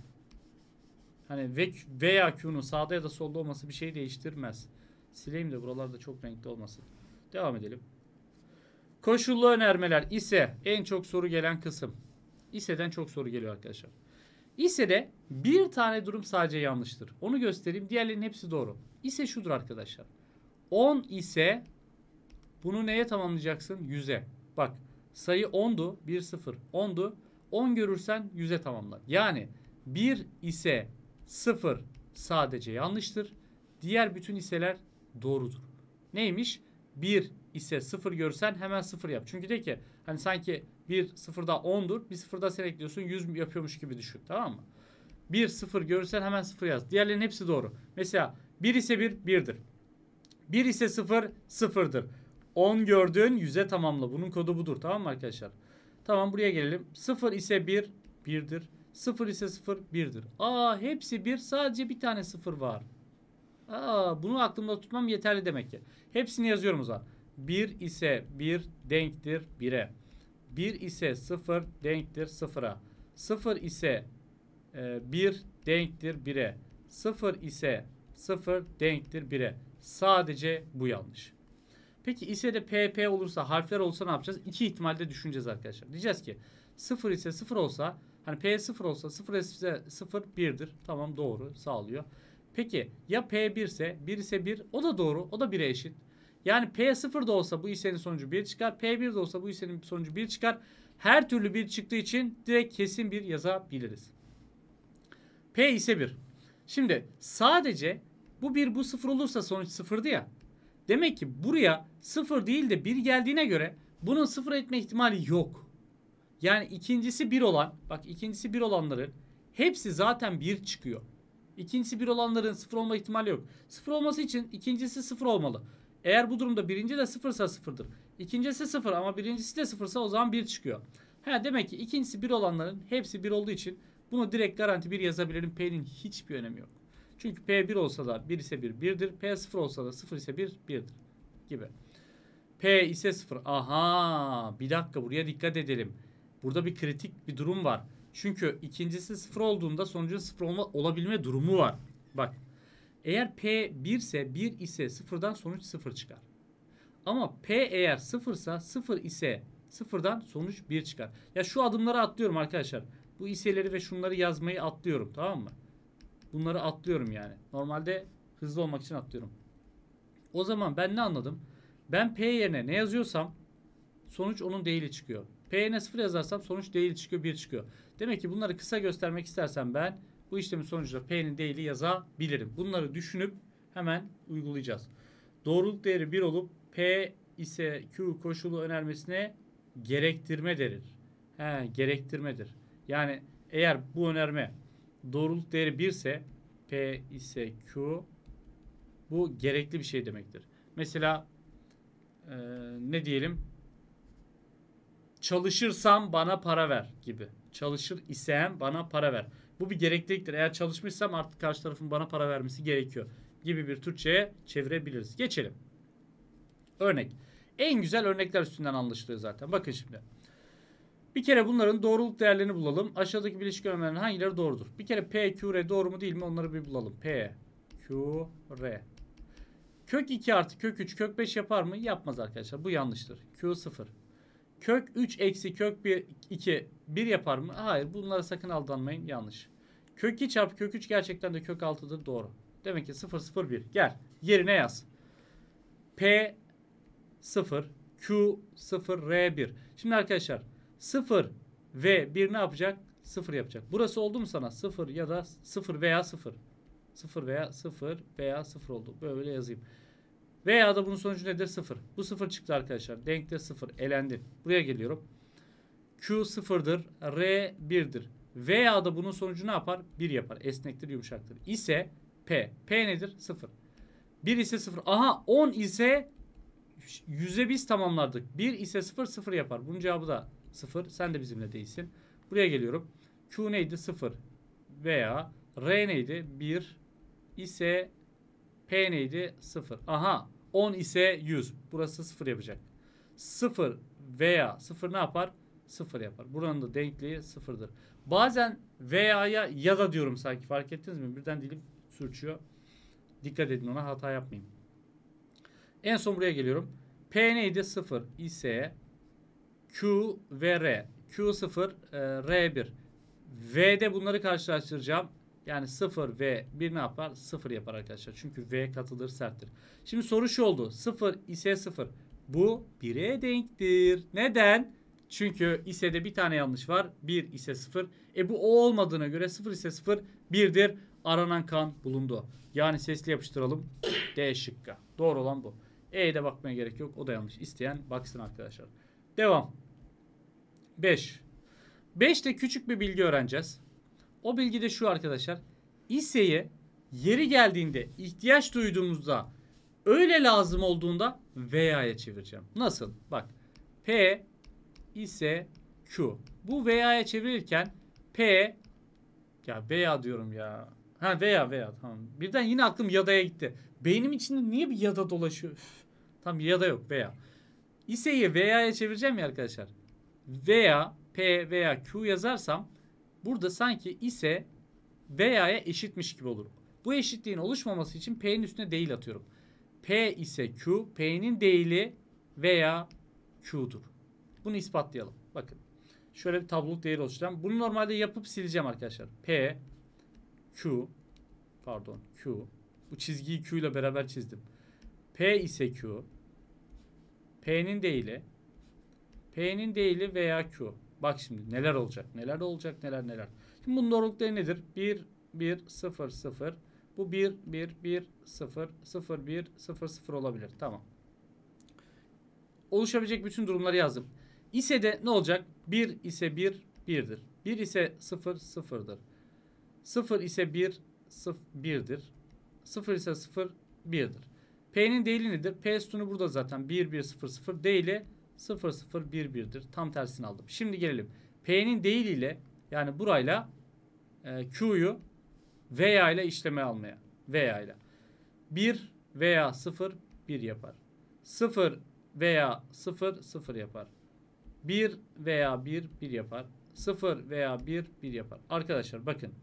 Speaker 1: Hani V veya Q'nun sağda ya da solda olması bir şey değiştirmez. Sileyim de buralarda çok renkli olmasın. Devam edelim. Koşullu önermeler ise en çok soru gelen kısım. İse'den çok soru geliyor arkadaşlar. İse'de bir tane durum sadece yanlıştır. Onu göstereyim. Diğerlerinin hepsi doğru ise şudur arkadaşlar. 10 ise bunu neye tamamlayacaksın? 100'e. Bak sayı 10'du. 1 0 10'du. 10 görürsen 100'e tamamla. Yani 1 ise 0 sadece yanlıştır. Diğer bütün iseler doğrudur. Neymiş? 1 ise 0 görsen hemen 0 yap. Çünkü de ki hani sanki 1 0'da 10'dur. Bir 0'da sen ekliyorsun 100 yapıyormuş gibi düşün. Tamam mı? 1 0 görürsen hemen 0 yaz. Diğerlerin hepsi doğru. Mesela 1 ise 1, 1'dir. 1 ise 0, 0'dır. 10 gördüğün 100'e tamamla. Bunun kodu budur. Tamam mı arkadaşlar? Tamam buraya gelelim. 0 ise 1, 1'dir. 0 ise 0, 1'dir. Aa hepsi 1. Sadece bir tane 0 var. Aa bunu aklımda tutmam yeterli demek ki. Hepsini yazıyorum o zaman. 1 ise 1 denktir 1'e. 1 ise 0 denktir 0'a. 0 ise e, 1 denktir 1'e. 0 ise 0 denktir 1'e. Sadece bu yanlış. Peki ise de PP olursa harfler olsa ne yapacağız? İki ihtimalde düşüneceğiz arkadaşlar. Diyeceğiz ki 0 ise 0 olsa hani P 0 olsa 0 ise 0 1'dir. Tamam doğru sağlıyor. Peki ya P 1 ise 1 ise 1 o da doğru o da 1'e eşit. Yani P 0 da olsa bu isenin sonucu 1 çıkar. P 1 de olsa bu isenin sonucu 1 çıkar. Her türlü 1 çıktığı için direkt kesin bir yazabiliriz. P ise 1. Şimdi sadece bu bir bu sıfır olursa sonuç sıfırdı ya. Demek ki buraya sıfır değil de bir geldiğine göre bunun sıfır etme ihtimali yok. Yani ikincisi bir olan bak ikincisi bir olanların hepsi zaten bir çıkıyor. İkincisi bir olanların sıfır olma ihtimali yok. Sıfır olması için ikincisi sıfır olmalı. Eğer bu durumda birinci de sıfırsa sıfırdır. İkincisi sıfır ama birincisi de sıfırsa o zaman bir çıkıyor. Ha demek ki ikincisi bir olanların hepsi bir olduğu için bunu direkt garanti 1 yazabilirim. P'nin hiçbir önemi yok. Çünkü P1 olsa da 1 ise 1 1'dir. P0 olsa da 0 ise 1 1'dir gibi. P ise 0. Aha bir dakika buraya dikkat edelim. Burada bir kritik bir durum var. Çünkü ikincisi 0 olduğunda sonucun 0 olma, olabilme durumu var. Bak eğer P 1 ise 1 ise 0'dan sonuç 0 çıkar. Ama P eğer 0 ise 0 ise 0'dan sonuç 1 çıkar. Ya şu adımları atlıyorum arkadaşlar. Bu iseleri ve şunları yazmayı atlıyorum tamam mı? Bunları atlıyorum yani. Normalde hızlı olmak için atlıyorum. O zaman ben ne anladım? Ben P yerine ne yazıyorsam sonuç onun değili çıkıyor. P yerine 0 yazarsam sonuç değil çıkıyor 1 çıkıyor. Demek ki bunları kısa göstermek istersen ben bu işlemin sonucunda P'nin değili yazabilirim. Bunları düşünüp hemen uygulayacağız. Doğruluk değeri 1 olup P ise Q koşulu önermesine gerektirme derir. He, gerektirmedir. Yani eğer bu önerme doğruluk değeri 1 ise P ise Q bu gerekli bir şey demektir. Mesela e, ne diyelim çalışırsam bana para ver gibi. Çalışır isem bana para ver. Bu bir gerekliliktir. Eğer çalışmışsam artık karşı tarafın bana para vermesi gerekiyor gibi bir Türkçe'ye çevirebiliriz. Geçelim. Örnek. En güzel örnekler üstünden anlaşılıyor zaten. Bakın şimdi. Bir kere bunların doğruluk değerlerini bulalım. Aşağıdaki bileşik öğrenmelerinin hangileri doğrudur? Bir kere P, Q, R doğru mu değil mi onları bir bulalım. P, Q, R. Kök 2 artı kök 3 kök 5 yapar mı? Yapmaz arkadaşlar. Bu yanlıştır. Q 0. Kök 3 eksi kök 1, 2 1 yapar mı? Hayır. Bunlara sakın aldanmayın. Yanlış. Kök 2 çarpı kök 3 gerçekten de kök 6'dır. Doğru. Demek ki 0 0 1. Gel. Yerine yaz. P 0 Q 0 R 1. Şimdi arkadaşlar 0 ve 1 ne yapacak? 0 yapacak. Burası oldu mu sana? 0 ya da 0 veya 0. 0 veya 0 veya 0 oldu. Böyle yazayım. Veya da bunun sonucu nedir? 0. Bu 0 çıktı arkadaşlar. Denkte 0. Elendi. Buraya geliyorum. Q 0'dır. R 1'dir. Veya da bunun sonucu ne yapar? 1 yapar. Esnektir, yumuşaktır. İse P. P nedir? 0. 1 ise 0. Aha 10 ise 100'e biz tamamlardık. 1 ise 0, 0 yapar. Bunun cevabı da 0. Sen de bizimle değilsin. Buraya geliyorum. Q neydi? 0. Veya R neydi? 1 ise P neydi? 0. Aha 10 ise 100. Burası 0 yapacak. 0 veya 0 ne yapar? 0 yapar. Buranın da denkliği 0'dır. Bazen veya'ya ya da diyorum sanki fark ettiniz mi? Birden dilim sürçüyor. Dikkat edin ona hata yapmayayım En son buraya geliyorum. P neydi? 0 ise Q ve R. Q0, e, R1. V'de bunları karşılaştıracağım. Yani 0 ve 1 ne yapar? 0 yapar arkadaşlar. Çünkü V katılır serttir. Şimdi soru şu oldu. 0 ise 0. Bu 1'e denktir. Neden? Çünkü ise de bir tane yanlış var. 1 ise 0. E bu o olmadığına göre 0 ise 0 1'dir. Aranan kan bulundu. Yani sesli yapıştıralım. D şıkkı. Doğru olan bu. E'ye de bakmaya gerek yok. O da yanlış. İsteyen baksın arkadaşlar. Devam. 5. 5'te küçük bir bilgi öğreneceğiz. O bilgi de şu arkadaşlar. İSE'ye yeri geldiğinde, ihtiyaç duyduğumuzda, öyle lazım olduğunda veya'ya çevireceğim. Nasıl? Bak. P ise Q. Bu veya'ya çevirirken P ya veya diyorum ya. Ha veya veya tamam. Birden yine aklım yadaya gitti. Beynim içinde niye bir yada dolaşıyor? Üf. Tam yada yok veya. İse'yi veya'ya çevireceğim ya arkadaşlar veya P veya Q yazarsam burada sanki ise veya'ya eşitmiş gibi olur. Bu eşitliğin oluşmaması için P'nin üstüne değil atıyorum. P ise Q, P'nin değili veya Q'dur. Bunu ispatlayalım. Bakın. Şöyle bir tabloluk değer oluşturacağım. Bunu normalde yapıp sileceğim arkadaşlar. P, Q, pardon Q. Bu çizgiyi Q ile beraber çizdim. P ise Q. P'nin değili P'nin değili veya Q. Bak şimdi neler olacak, neler olacak, neler neler. Şimdi bunun doğrulukları nedir? 1, 1, 0, 0. Bu 1, 1, 1, 0, 0, 1, 0, 0 olabilir. Tamam. Oluşabilecek bütün durumları yazdım. İse de ne olacak? 1 ise 1, 1'dir. 1 ise 0, 0'dır. 0 ise 1, 0, 1'dir. 0 ise 0, 1'dir. P'nin değili nedir? P sütunu burada zaten 1, 1, 0, 0. Değili 0011'dir. Tam tersini aldım. Şimdi gelelim. P'nin değil ile yani burayla e, Q'yu veya ile işleme almaya. Veya ile. 1 veya 0 1 yapar. 0 veya 0 0 yapar. 1 veya 1 1 yapar. 0 veya 1 1 yapar. Arkadaşlar bakın.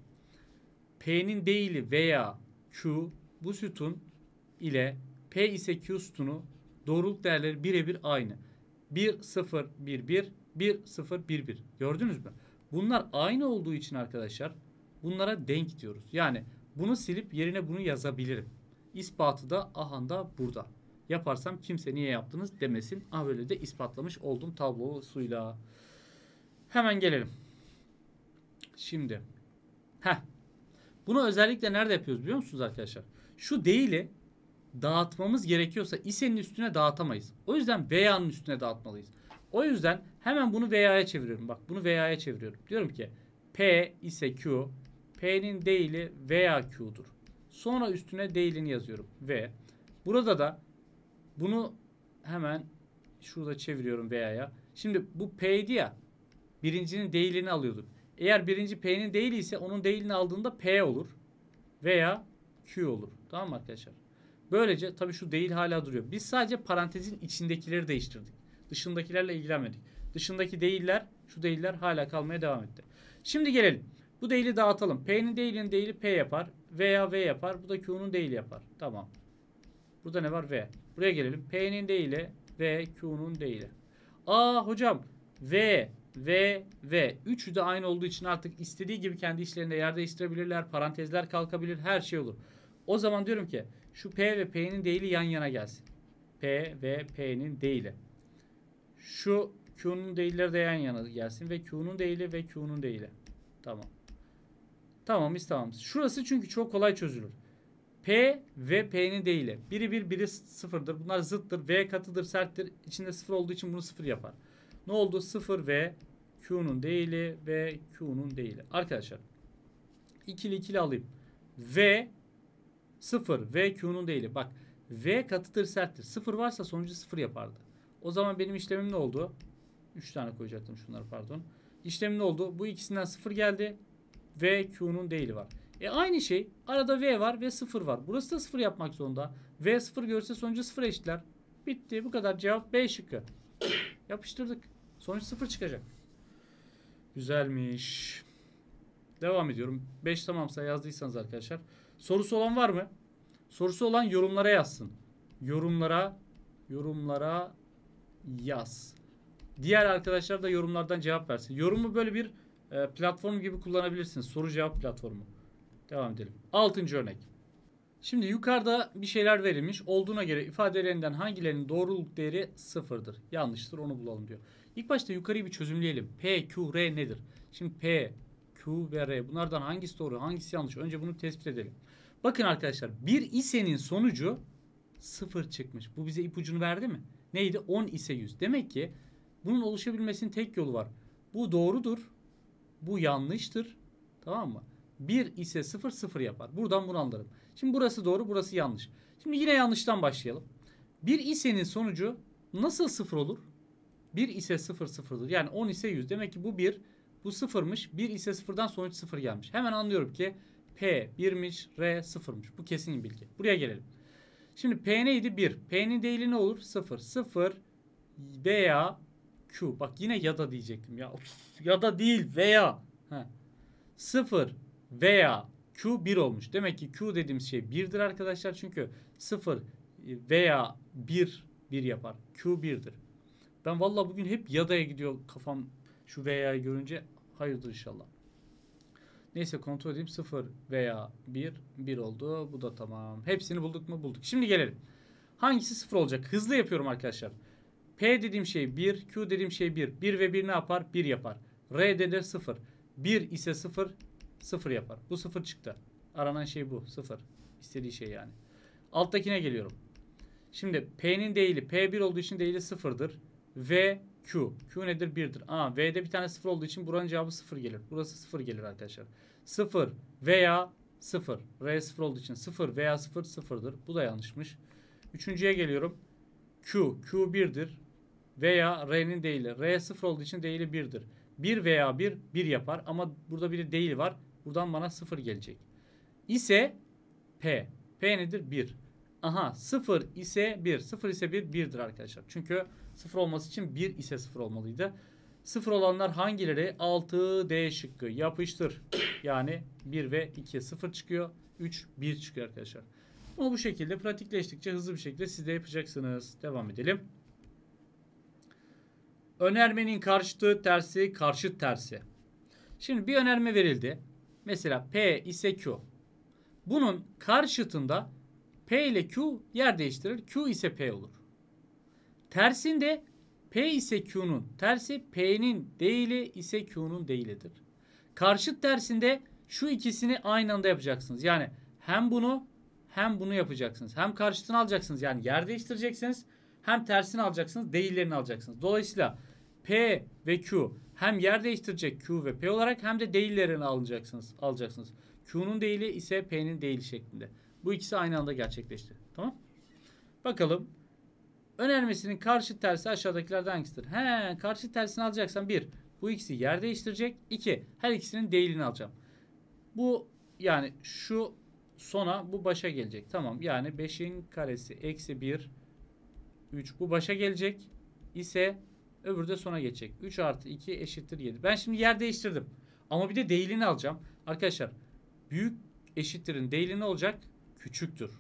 Speaker 1: P'nin değili veya Q bu sütun ile P ise Q sütunu doğruluk değerleri birebir aynı. 1 0 1 1 1 0 1 1. Gördünüz mü? Bunlar aynı olduğu için arkadaşlar bunlara denk diyoruz. Yani bunu silip yerine bunu yazabilirim. İspatı da ahanda burada. Yaparsam kimse niye yaptınız demesin. Ah böyle de ispatlamış oldum tablosuyla. Hemen gelelim. Şimdi. Heh. Bunu özellikle nerede yapıyoruz biliyor musunuz arkadaşlar? Şu değili dağıtmamız gerekiyorsa isenin üstüne dağıtamayız. O yüzden veya'nın üstüne dağıtmalıyız. O yüzden hemen bunu veya'ya çeviriyorum. Bak bunu veya'ya çeviriyorum. Diyorum ki P ise Q. P'nin değili veya Q'dur. Sonra üstüne değilini yazıyorum. V. Burada da bunu hemen şurada çeviriyorum veya'ya. Şimdi bu P'ydi ya. Birincinin değilini alıyorduk. Eğer birinci P'nin değili ise onun değilini aldığında P olur. Veya Q olur. Tamam mı arkadaşlar? Böylece tabii şu değil hala duruyor. Biz sadece parantezin içindekileri değiştirdik. Dışındakilerle ilgilenmedik. Dışındaki değiller, şu değiller hala kalmaya devam etti. Şimdi gelelim. Bu değili dağıtalım. P'nin değilinin değili P yapar. Veya V yapar. Bu da Q'nun değili yapar. Tamam. Burada ne var? V. Buraya gelelim. P'nin değili V, Q'nun değili. Aa hocam V, V, V. Üçü de aynı olduğu için artık istediği gibi kendi işlerinde yer değiştirebilirler. Parantezler kalkabilir. Her şey olur. O zaman diyorum ki şu P ve P'nin değili yan yana gelsin. P ve P'nin değili. Şu Q'nun değilleri de yan yana gelsin ve Q'nun değili ve Q'nun değili. Tamam. Tamam biz tamamız. Şurası çünkü çok kolay çözülür. P ve P'nin değili. Biri bir, biri sıfırdır. Bunlar zıttır. V katıdır, serttir. İçinde sıfır olduğu için bunu sıfır yapar. Ne oldu? Sıfır ve Q'nun değili ve Q'nun değili. Arkadaşlar ikili ikili alayım. V 0 V Q'nun değili. Bak V katıdır serttir. 0 varsa sonucu 0 yapardı. O zaman benim işlemim ne oldu? 3 tane koyacaktım şunları pardon. İşlemim ne oldu? Bu ikisinden 0 geldi. V Q'nun değili var. E aynı şey. Arada V var ve 0 var. Burası da 0 yapmak zorunda. V 0 görse sonucu 0 eşitler. Bitti. Bu kadar. Cevap B şıkkı. Yapıştırdık. Sonuç 0 çıkacak. Güzelmiş. Devam ediyorum. 5 tamamsa yazdıysanız arkadaşlar. Sorusu olan var mı? Sorusu olan yorumlara yazsın. Yorumlara yorumlara yaz. Diğer arkadaşlar da yorumlardan cevap versin. Yorumu böyle bir e, platform gibi kullanabilirsiniz. Soru cevap platformu. Devam edelim. Altıncı örnek. Şimdi yukarıda bir şeyler verilmiş. Olduğuna göre ifadelerinden hangilerinin doğruluk değeri sıfırdır? Yanlıştır onu bulalım diyor. İlk başta yukarıyı bir çözümleyelim. P, Q, R nedir? Şimdi P, ve R. Bunlardan hangisi doğru, hangisi yanlış? Önce bunu tespit edelim. Bakın arkadaşlar bir isenin sonucu sıfır çıkmış. Bu bize ipucunu verdi mi? Neydi? 10 ise 100. Demek ki bunun oluşabilmesinin tek yolu var. Bu doğrudur. Bu yanlıştır. Tamam mı? 1 ise 0 0 yapar. Buradan bunu anlarım. Şimdi burası doğru, burası yanlış. Şimdi yine yanlıştan başlayalım. Bir isenin sonucu nasıl 0 olur? 1 ise 0 0'dır. Yani 10 ise 100. Demek ki bu 1 bu sıfırmış. 1 ise sıfırdan sonuç sıfır gelmiş. Hemen anlıyorum ki P 1'miş, R sıfırmış. Bu kesin bilgi. Buraya gelelim. Şimdi P neydi? 1. P'nin değili ne olur? 0. 0 veya Q. Bak yine ya da diyecektim ya. Ya da değil veya. Heh. 0 veya Q 1 olmuş. Demek ki Q dediğimiz şey 1'dir arkadaşlar. Çünkü 0 veya 1 1 yapar. Q 1'dir. Ben valla bugün hep yadaya gidiyor kafam şu veya görünce hayırdır inşallah. Neyse kontrol edeyim 0 veya 1 1 oldu. Bu da tamam. Hepsini bulduk mu? Bulduk. Şimdi gelelim. Hangisi 0 olacak? Hızlı yapıyorum arkadaşlar. P dediğim şey 1, Q dediğim şey 1. 1 ve 1 ne yapar? 1 yapar. R denir 0. 1 ise 0, 0 yapar. Bu 0 çıktı. Aranan şey bu. 0. İstediği şey yani. Alttakine geliyorum. Şimdi P'nin değili P1 olduğu için değili 0'dır. V Q. Q nedir? 1'dir. Aa V'de bir tane 0 olduğu için buranın cevabı 0 gelir. Burası 0 gelir arkadaşlar. 0 veya 0. R 0 olduğu için 0 veya 0 0'dır. Bu da yanlışmış. Üçüncüye geliyorum. Q. Q 1'dir. Veya R'nin değili. R 0 olduğu için değili 1'dir. 1 veya 1 1 yapar. Ama burada bir değil var. Buradan bana 0 gelecek. İse P. P nedir? 1. Aha 0 ise 1. 0 ise 1 1'dir arkadaşlar. Çünkü 0 olması için 1 ise 0 olmalıydı. 0 olanlar hangileri? 6 D şıkkı yapıştır. Yani 1 ve 2 0 çıkıyor. 3 1 çıkıyor arkadaşlar. Ama bu şekilde pratikleştikçe hızlı bir şekilde siz de yapacaksınız. Devam edelim. Önermenin karşıtı tersi karşıt tersi. Şimdi bir önerme verildi. Mesela P ise Q. Bunun karşıtında P ile Q yer değiştirir. Q ise P olur. Tersinde P ise Q'nun tersi P'nin değili ise Q'nun değilidir. Karşıt tersinde şu ikisini aynı anda yapacaksınız. Yani hem bunu hem bunu yapacaksınız. Hem karşıtını alacaksınız yani yer değiştireceksiniz. Hem tersini alacaksınız değillerini alacaksınız. Dolayısıyla P ve Q hem yer değiştirecek Q ve P olarak hem de değillerini alacaksınız. alacaksınız. Q'nun değili ise P'nin değili şeklinde. Bu ikisi aynı anda gerçekleşti. Tamam. Bakalım. Önermesinin karşı tersi aşağıdakilerden hangisidir? He, karşı tersini alacaksan bir, bu ikisi yer değiştirecek. İki, her ikisinin değilini alacağım. Bu yani şu sona bu başa gelecek. Tamam yani 5'in karesi eksi 1 3 bu başa gelecek ise öbürü de sona geçecek. 3 artı 2 eşittir 7. Ben şimdi yer değiştirdim. Ama bir de değilini alacağım. Arkadaşlar büyük eşittirin değilini olacak küçüktür.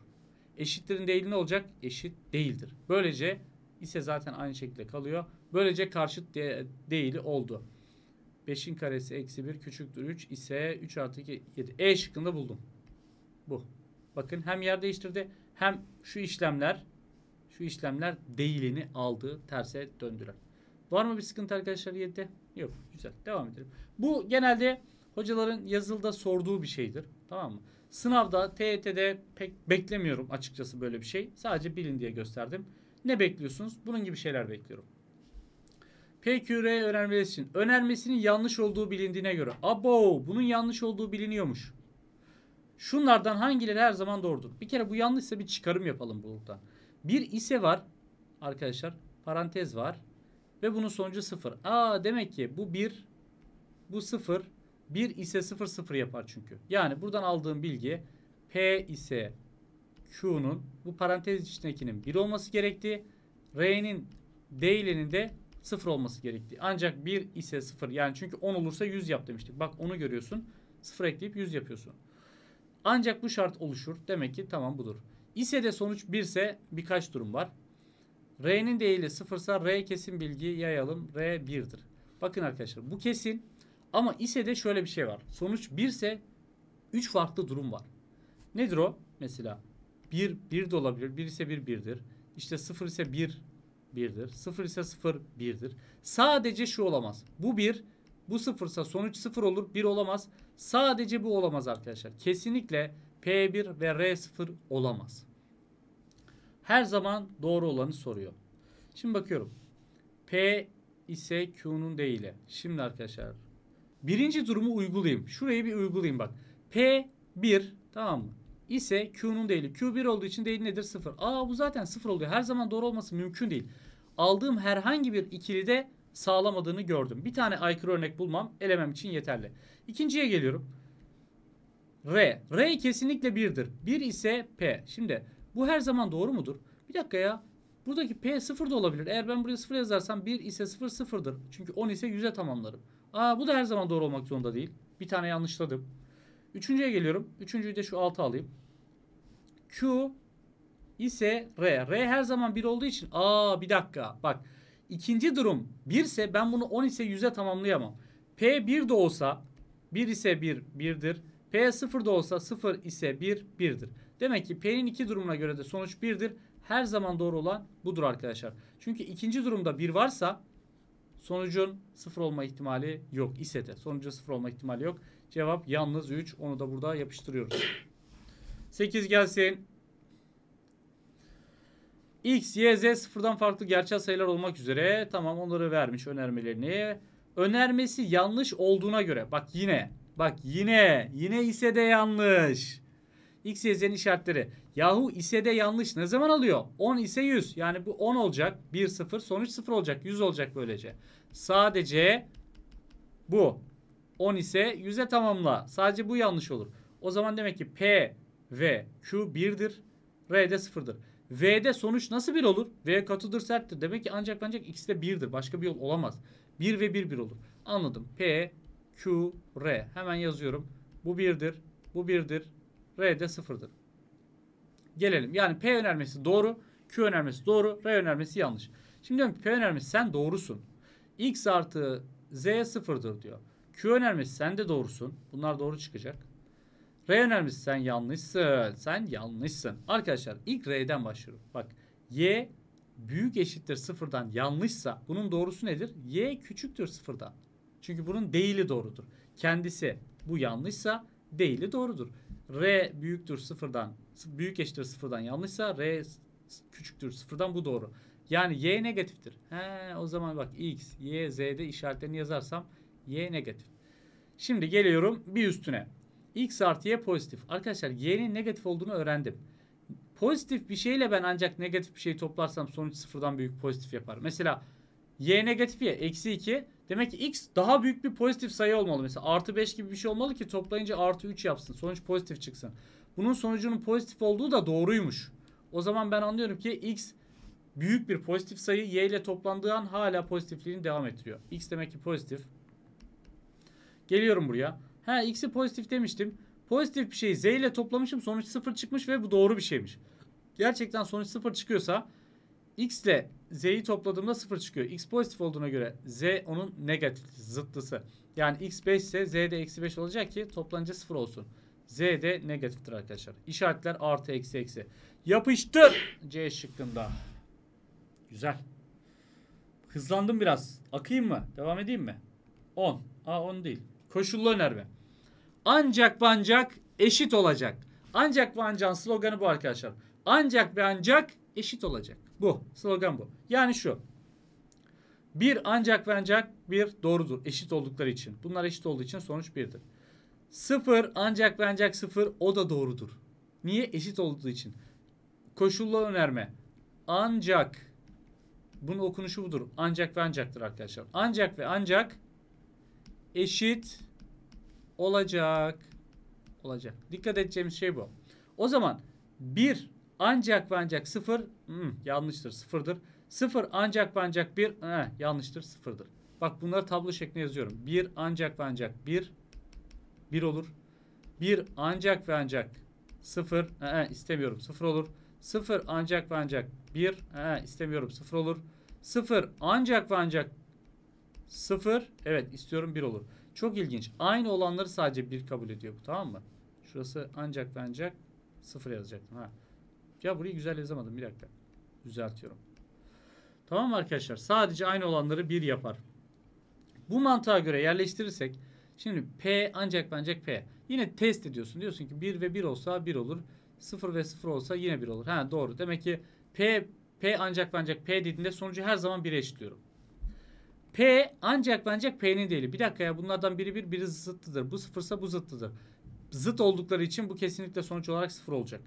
Speaker 1: Eşittirin değil ne olacak? Eşit değildir. Böylece ise zaten aynı şekilde kalıyor. Böylece karşıt de değil oldu. 5'in karesi eksi 1 küçüktür 3 ise 3 artı 2 7. E şıkkında buldum. Bu. Bakın hem yer değiştirdi hem şu işlemler şu işlemler değilini aldı terse döndüren. Var mı bir sıkıntı arkadaşlar 7'de? Yok. Güzel. Devam edelim. Bu genelde hocaların yazılda sorduğu bir şeydir. Tamam mı? Sınavda, TET'de pek beklemiyorum açıkçası böyle bir şey. Sadece bilin diye gösterdim. Ne bekliyorsunuz? Bunun gibi şeyler bekliyorum. PQR önermesi için önermesinin yanlış olduğu bilindiğine göre abo bunun yanlış olduğu biliniyormuş. Şunlardan hangileri her zaman doğrudur? Bir kere bu yanlışsa bir çıkarım yapalım buradan. Bir ise var arkadaşlar parantez var ve bunun sonucu sıfır. Aa demek ki bu bir bu sıfır 1 ise 0 0 yapar çünkü. Yani buradan aldığım bilgi P ise Q'nun bu parantez içindekinin 1 olması gerektiği, R'nin değilinin de 0 olması gerektiği. Ancak 1 ise 0 yani çünkü 10 olursa 100 yap demiştik. Bak onu görüyorsun. 0 ekleyip 100 yapıyorsun. Ancak bu şart oluşur. Demek ki tamam budur. İse de sonuç 1 ise birkaç durum var. R'nin değili 0 ise R kesin bilgiyi yayalım. R 1'dir. Bakın arkadaşlar bu kesin ama ise de şöyle bir şey var. Sonuç 1 ise 3 farklı durum var. Nedir o? Mesela 1, 1 de olabilir. 1 ise 1, 1'dir. İşte 0 ise 1, 1'dir. 0 ise 0, 1'dir. Sadece şu olamaz. Bu 1, bu 0 ise sonuç 0 olur. 1 olamaz. Sadece bu olamaz arkadaşlar. Kesinlikle P1 ve R0 olamaz. Her zaman doğru olanı soruyor. Şimdi bakıyorum. P ise Q'nun değili. Şimdi arkadaşlar Birinci durumu uygulayayım. Şurayı bir uygulayayım bak. P1 tamam mı? İse Q'nun değili. Q1 olduğu için değil nedir? 0. Aa bu zaten 0 oluyor. Her zaman doğru olması mümkün değil. Aldığım herhangi bir ikili de sağlamadığını gördüm. Bir tane aykırı örnek bulmam elemem için yeterli. İkinciye geliyorum. R. R kesinlikle 1'dir. 1 ise P. Şimdi bu her zaman doğru mudur? Bir dakika ya. Buradaki P 0 da olabilir. Eğer ben buraya 0 yazarsam 1 ise 0 sıfır 0'dır. Çünkü 10 ise 100'e tamamlarım. Aa bu da her zaman doğru olmak zorunda değil. Bir tane yanlışladım. Üçüncüye geliyorum. Üçüncüyü de şu altı alayım. Q ise R. R her zaman 1 olduğu için aa bir dakika bak ikinci durum 1 ise ben bunu 10 ise 100'e tamamlayamam. P 1 de olsa 1 ise 1 1'dir. P 0 da olsa 0 ise 1 1'dir. Demek ki P'nin iki durumuna göre de sonuç 1'dir. Her zaman doğru olan budur arkadaşlar. Çünkü ikinci durumda 1 varsa Sonucun sıfır olma ihtimali yok. ise de sonucun sıfır olma ihtimali yok. Cevap yalnız 3. Onu da burada yapıştırıyoruz. 8 gelsin. X, Y, Z sıfırdan farklı gerçel sayılar olmak üzere. Tamam onları vermiş önermelerini. Önermesi yanlış olduğuna göre. Bak yine. Bak yine. Yine ise de yanlış. X, Y, Z'nin işaretleri. Yahu ise de yanlış. Ne zaman alıyor? 10 ise 100. Yani bu 10 olacak. 1, 0. Sonuç 0 olacak. 100 olacak böylece. Sadece bu. 10 ise 100'e tamamla. Sadece bu yanlış olur. O zaman demek ki P ve Q 1'dir. R de 0'dır. V'de sonuç nasıl 1 olur? V katıdır serttir. Demek ki ancak ancak X de 1'dir. Başka bir yol olamaz. 1 ve 1 1 olur. Anladım. P, Q, R. Hemen yazıyorum. Bu 1'dir. Bu 1'dir. R de sıfırdır. Gelelim. Yani P önermesi doğru. Q önermesi doğru. R önermesi yanlış. Şimdi diyorum ki P önermesi sen doğrusun. X artı Z sıfırdır diyor. Q önermesi sen de doğrusun. Bunlar doğru çıkacak. R önermesi sen yanlışsın. Sen yanlışsın. Arkadaşlar ilk R'den başlıyorum. Bak Y büyük eşittir sıfırdan yanlışsa bunun doğrusu nedir? Y küçüktür sıfırdan. Çünkü bunun değili doğrudur. Kendisi bu yanlışsa değili doğrudur. R büyüktür sıfırdan büyük eşittir sıfırdan yanlışsa R küçüktür sıfırdan bu doğru. Yani Y negatiftir. He, o zaman bak X, Y, Z'de işaretlerini yazarsam Y negatif. Şimdi geliyorum bir üstüne. X artı Y pozitif. Arkadaşlar Y'nin negatif olduğunu öğrendim. Pozitif bir şeyle ben ancak negatif bir şey toplarsam sonuç sıfırdan büyük pozitif yapar. Mesela Y negatif Y eksi 2 Demek ki x daha büyük bir pozitif sayı olmalı. Mesela artı 5 gibi bir şey olmalı ki toplayınca artı 3 yapsın. Sonuç pozitif çıksın. Bunun sonucunun pozitif olduğu da doğruymuş. O zaman ben anlıyorum ki x büyük bir pozitif sayı y ile toplandığı an hala pozitifliğini devam ettiriyor. x demek ki pozitif. Geliyorum buraya. Ha x'i pozitif demiştim. Pozitif bir şeyi z ile toplamışım. Sonuç sıfır çıkmış ve bu doğru bir şeymiş. Gerçekten sonuç sıfır çıkıyorsa x ile z'yi topladığımda 0 çıkıyor. x pozitif olduğuna göre z onun negatif zıttısı. Yani x 5 ise z de eksi 5 olacak ki toplanınca 0 olsun. z de negatiftir arkadaşlar. İşaretler artı eksi eksi. Yapıştır C şıkkında. Güzel. Hızlandım biraz. Akayım mı? Devam edeyim mi? 10. Aa 10 değil. Koşullu önerme. Ancak ve ancak eşit olacak. Ancak ve ancak sloganı bu arkadaşlar. Ancak ve ancak eşit olacak. Bu. Slogan bu. Yani şu. Bir ancak ve ancak bir doğrudur. Eşit oldukları için. Bunlar eşit olduğu için sonuç birdir. Sıfır ancak ve ancak sıfır o da doğrudur. Niye? Eşit olduğu için. Koşullu önerme. Ancak. Bunun okunuşu budur. Ancak ve ancaktır arkadaşlar. Ancak ve ancak eşit olacak. Olacak. Dikkat edeceğimiz şey bu. O zaman bir ancak ve ancak sıfır hmm, yanlıştır sıfırdır. Sıfır ancak ve ancak bir eh, yanlıştır sıfırdır. Bak bunları tablo şeklinde yazıyorum. Bir ancak ve ancak bir bir olur. Bir ancak ve ancak sıfır eh, istemiyorum sıfır olur. Sıfır ancak ve ancak bir eh, istemiyorum sıfır olur. Sıfır ancak ve ancak sıfır evet istiyorum bir olur. Çok ilginç. Aynı olanları sadece bir kabul ediyor bu tamam mı? Şurası ancak ve ancak sıfır yazacaktım. Ha. Ya burayı güzel yazamadım bir dakika. Düzeltiyorum. Tamam arkadaşlar sadece aynı olanları bir yapar. Bu mantığa göre yerleştirirsek şimdi P ancak ancak P. Yine test ediyorsun. Diyorsun ki 1 ve 1 olsa 1 olur. 0 ve 0 olsa yine 1 olur. Ha doğru. Demek ki P P ancak ancak P dediğinde sonucu her zaman 1'e eşitliyorum. P ancak ancak P'nin değil Bir dakika ya bunlardan biri bir, biri zıttıdır. Bu sıfırsa bu zıttıdır. Zıt oldukları için bu kesinlikle sonuç olarak sıfır olacak.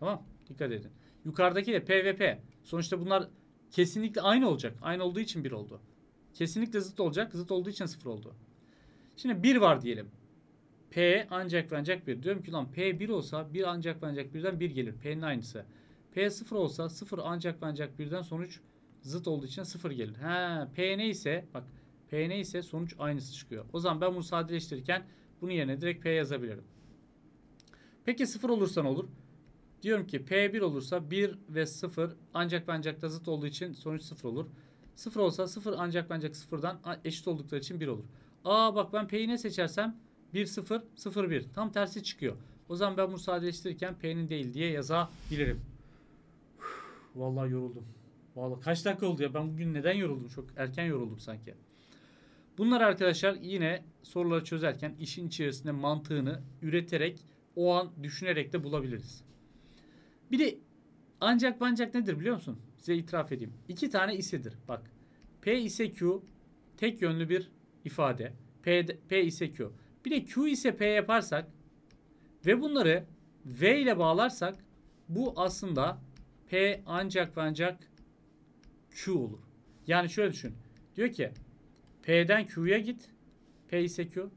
Speaker 1: Tamam Dikkat edin. Yukarıdaki de PVP. Sonuçta bunlar kesinlikle aynı olacak. Aynı olduğu için 1 oldu. Kesinlikle zıt olacak. Zıt olduğu için 0 oldu. Şimdi 1 var diyelim. P ancak ve ancak 1. Diyorum ki lan P 1 olsa 1 ancak ve ancak 1'den 1 gelir. P'nin aynısı. P 0 olsa 0 ancak ve ancak 1'den sonuç zıt olduğu için 0 gelir. He, P ise bak P ise sonuç aynısı çıkıyor. O zaman ben bunu sadeleştirirken bunun yerine direkt P yazabilirim. Peki 0 olursa ne olur? Diyorum ki P1 olursa 1 ve 0 ancak ve ancak da zıt olduğu için sonuç 0 olur. 0 olsa 0 ancak ve ancak 0'dan eşit oldukları için 1 olur. Aa bak ben P'yi ne seçersem 1 0 0 1 tam tersi çıkıyor. O zaman ben bunu sadeleştirirken P'nin değil diye yazabilirim. vallahi yoruldum. Vallahi kaç dakika oldu ya ben bugün neden yoruldum? Çok erken yoruldum sanki. Bunlar arkadaşlar yine soruları çözerken işin içerisinde mantığını üreterek o an düşünerek de bulabiliriz. Bir de ancak bancak nedir biliyor musun? Size itiraf edeyim. İki tane isidir. Bak. P ise Q tek yönlü bir ifade. P, P ise Q. Bir de Q ise P yaparsak ve bunları V ile bağlarsak bu aslında P ancak ve ancak Q olur. Yani şöyle düşün. Diyor ki P'den Q'ya git. P ise Q.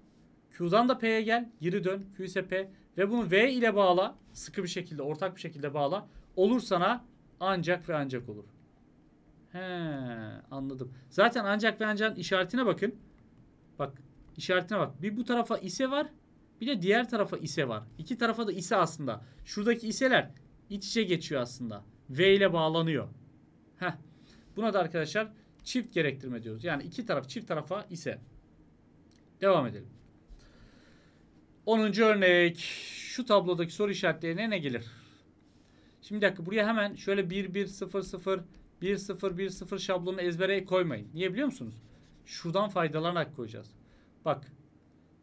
Speaker 1: Q'dan da P'ye gel. Geri dön. Q ise P. Ve bunu V ile bağla. Sıkı bir şekilde, ortak bir şekilde bağla. Olur sana ancak ve ancak olur. He, anladım. Zaten ancak ve ancak işaretine bakın. Bak, işaretine bak. Bir bu tarafa ise var, bir de diğer tarafa ise var. İki tarafa da ise aslında. Şuradaki iseler iç içe geçiyor aslında. V ile bağlanıyor. Heh. Buna da arkadaşlar çift gerektirme diyoruz. Yani iki taraf çift tarafa ise. Devam edelim. 10. örnek. Şu tablodaki soru işaretlerine ne gelir? Şimdi dakika buraya hemen şöyle 1 1 0 0 1 0 1 0 şablonu ezbere koymayın. Niye biliyor musunuz? Şuradan faydalanarak koyacağız. Bak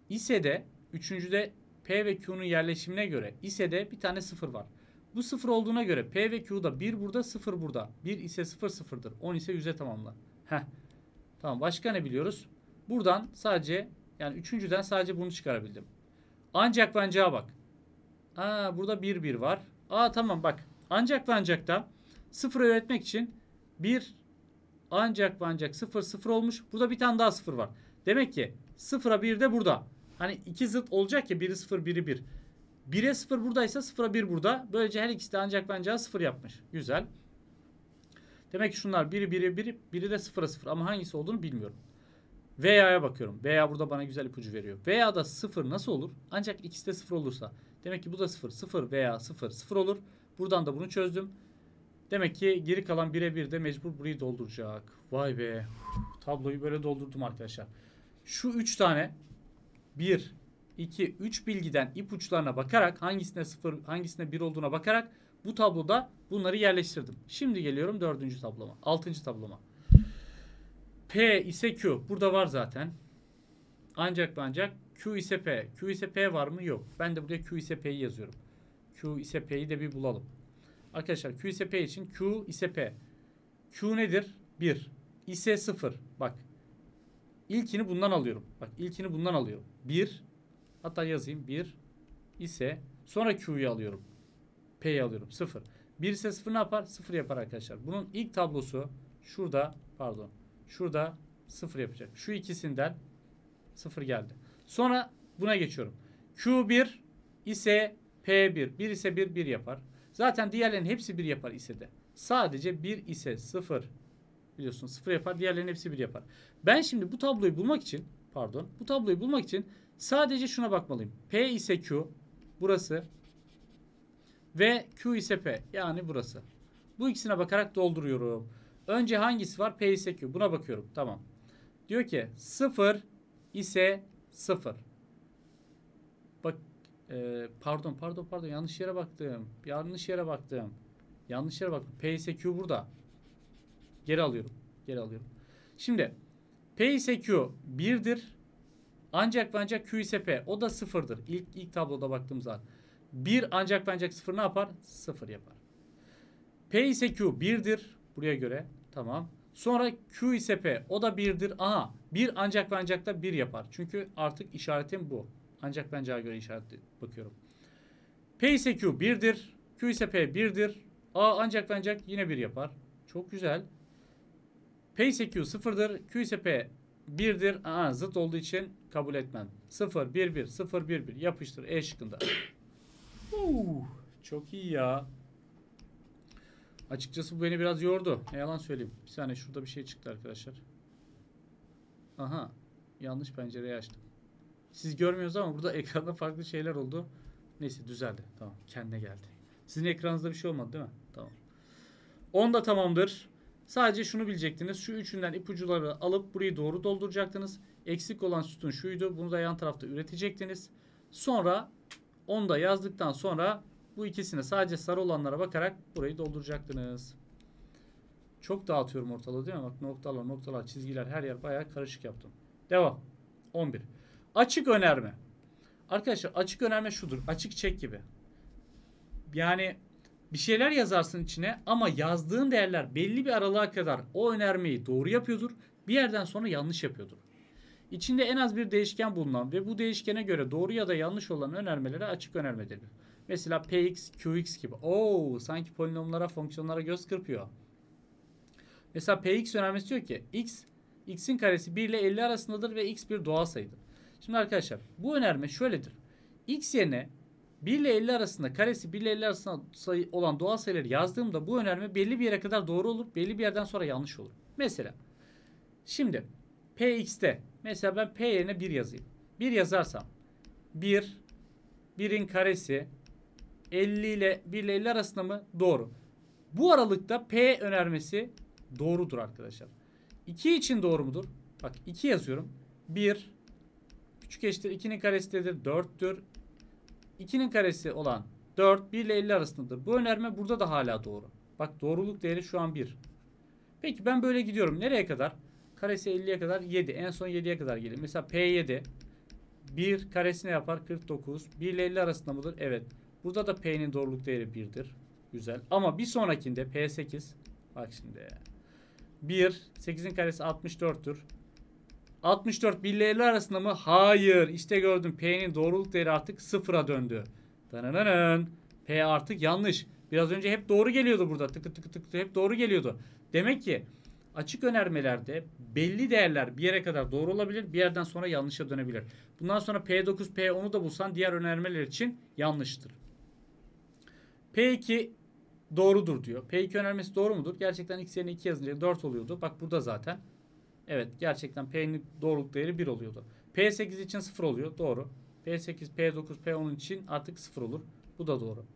Speaker 1: ise de üçüncüde P ve Q'nun yerleşimine göre ise de bir tane sıfır var. Bu sıfır olduğuna göre P ve Q'da 1 burada 0 burada. 1 ise 0 sıfırdır. 10 ise 100'e tamamla. Heh. Tamam başka ne biliyoruz? Buradan sadece yani üçüncüden sadece bunu çıkarabildim. Ancak ve ancağa bak. Aa, burada 1 1 var. Aa tamam bak. Ancak ve ancak da sıfır öğretmek için 1 ancak ve ancak 0 0 olmuş. Burada bir tane daha 0 var. Demek ki 0'a 1 de burada. Hani iki zıt olacak ya biri 0 biri 1. 1'e 0 buradaysa 0'a 1 burada. Böylece her ikisi de ancak ve ancak 0 yapmış. Güzel. Demek ki şunlar biri biri biri biri de 0'a 0 ama hangisi olduğunu bilmiyorum. Veya'ya bakıyorum. VA burada bana güzel ipucu veriyor. Veya da 0 nasıl olur? Ancak ikisi de 0 olursa. Demek ki bu da 0. 0 veya 0 0 olur. Buradan da bunu çözdüm. Demek ki geri kalan 1'e 1 de mecbur burayı dolduracak. Vay be. Tabloyu böyle doldurdum arkadaşlar. Şu 3 tane 1, 2, 3 bilgiden ipuçlarına bakarak hangisine 0 hangisine 1 olduğuna bakarak bu tabloda bunları yerleştirdim. Şimdi geliyorum 4. tabloma. 6. tabloma. P ise Q. Burada var zaten. Ancak ancak Q ise P. Q ise P var mı? Yok. Ben de buraya Q ise P'yi yazıyorum. Q ise P'yi de bir bulalım. Arkadaşlar Q ise P için Q ise P. Q nedir? 1. İse 0. Bak. İlkini bundan alıyorum. Bak ilkini bundan alıyorum. 1. Hatta yazayım. 1 ise sonra Q'yu alıyorum. P'yi alıyorum. 0. 1 ise 0 ne yapar? 0 yapar arkadaşlar. Bunun ilk tablosu şurada pardon. Şurada 0 yapacak. Şu ikisinden 0 geldi. Sonra buna geçiyorum. Q1 ise P1. 1 ise 1, 1 yapar. Zaten diğerlerin hepsi 1 yapar ise de. Sadece 1 ise 0 biliyorsunuz 0 yapar. Diğerlerin hepsi 1 yapar. Ben şimdi bu tabloyu bulmak için pardon bu tabloyu bulmak için sadece şuna bakmalıyım. P ise Q burası ve Q ise P yani burası. Bu ikisine bakarak dolduruyorum. Önce hangisi var? P ise Q. Buna bakıyorum. Tamam. Diyor ki 0 ise 0. Bak e, pardon pardon pardon yanlış yere baktım. Yanlış yere baktım. Yanlış yere baktım. P ise Q burada. Geri alıyorum. Geri alıyorum. Şimdi P ise Q 1'dir. Ancak ve ancak Q ise P. O da 0'dır. İlk, ilk tabloda baktığımız zaman. 1 ancak ve ancak 0 ne yapar? 0 yapar. P ise Q 1'dir buraya göre. Tamam. Sonra Q ise P. O da 1'dir. Aha 1 ancak ve ancak da 1 yapar. Çünkü artık işaretim bu. Ancak ben C'ye göre işaretli bakıyorum. P ise Q 1'dir. Q ise P 1'dir. A ancak ve ancak yine 1 yapar. Çok güzel. P ise Q 0'dır. Q ise P 1'dir. Aa, zıt olduğu için kabul etmem. 0, 1, 1, 0, 1, 1. Yapıştır E şıkkında. uh, çok iyi ya. Açıkçası bu beni biraz yordu. Ne yalan söyleyeyim. Bir saniye şurada bir şey çıktı arkadaşlar. Aha. Yanlış pencereyi açtım. Siz görmüyoruz ama burada ekranda farklı şeyler oldu. Neyse düzeldi. Tamam. Kendine geldi. Sizin ekranınızda bir şey olmadı değil mi? Tamam. 10 da tamamdır. Sadece şunu bilecektiniz. Şu üçünden ipucuları alıp burayı doğru dolduracaktınız. Eksik olan sütun şuydu. Bunu da yan tarafta üretecektiniz. Sonra 10 da yazdıktan sonra bu ikisini sadece sarı olanlara bakarak burayı dolduracaktınız. Çok dağıtıyorum ortalığı değil mi? Bak noktalar, noktalar, çizgiler her yer bayağı karışık yaptım. Devam. 11. Açık önerme. Arkadaşlar açık önerme şudur. Açık çek gibi. Yani bir şeyler yazarsın içine ama yazdığın değerler belli bir aralığa kadar o önermeyi doğru yapıyordur. Bir yerden sonra yanlış yapıyordur. İçinde en az bir değişken bulunan ve bu değişkene göre doğru ya da yanlış olan önermelere açık önerme denir. Mesela px, qx gibi. Oo, sanki polinomlara, fonksiyonlara göz kırpıyor. Mesela px önermesi diyor ki x x'in karesi 1 ile 50 arasındadır ve x bir doğal sayıdır. Şimdi arkadaşlar bu önerme şöyledir. x yerine 1 ile 50 arasında karesi 1 ile 50 arasında sayı olan doğal sayıları yazdığımda bu önerme belli bir yere kadar doğru olur. Belli bir yerden sonra yanlış olur. Mesela şimdi px'te mesela ben p yerine 1 yazayım. 1 yazarsam 1 1'in karesi 50 ile 1 ile 50 arasında mı? Doğru. Bu aralıkta P önermesi doğrudur arkadaşlar. 2 için doğru mudur? Bak 2 yazıyorum. 1 küçük eşittir 2'nin karesi nedir? 4'tür. 2'nin karesi olan 4 1 ile 50 arasındadır. Bu önerme burada da hala doğru. Bak doğruluk değeri şu an 1. Peki ben böyle gidiyorum. Nereye kadar? Karesi 50'ye kadar 7. En son 7'ye kadar gelir. Mesela P7. 1 karesi yapar? 49. 1 ile 50 arasında mıdır? Evet. Burada da P'nin doğruluk değeri 1'dir. Güzel. Ama bir sonrakinde P8 bak şimdi 1 8'in karesi 64'tür. 64 1 ile 50 arasında mı? Hayır. İşte gördüm. P'nin doğruluk değeri artık sıfıra döndü. Dananın. P artık yanlış. Biraz önce hep doğru geliyordu burada. Tıkı tıkı tıkı hep doğru geliyordu. Demek ki açık önermelerde belli değerler bir yere kadar doğru olabilir. Bir yerden sonra yanlışa dönebilir. Bundan sonra P9, P10'u da bulsan diğer önermeler için yanlıştır. P2 doğrudur diyor. P2 önermesi doğru mudur? Gerçekten x yerine 2 yazınca 4 oluyordu. Bak burada zaten. Evet gerçekten P'nin doğruluk değeri 1 oluyordu. P8 için 0 oluyor. Doğru. P8, P9, P10 için artık 0 olur. Bu da doğru.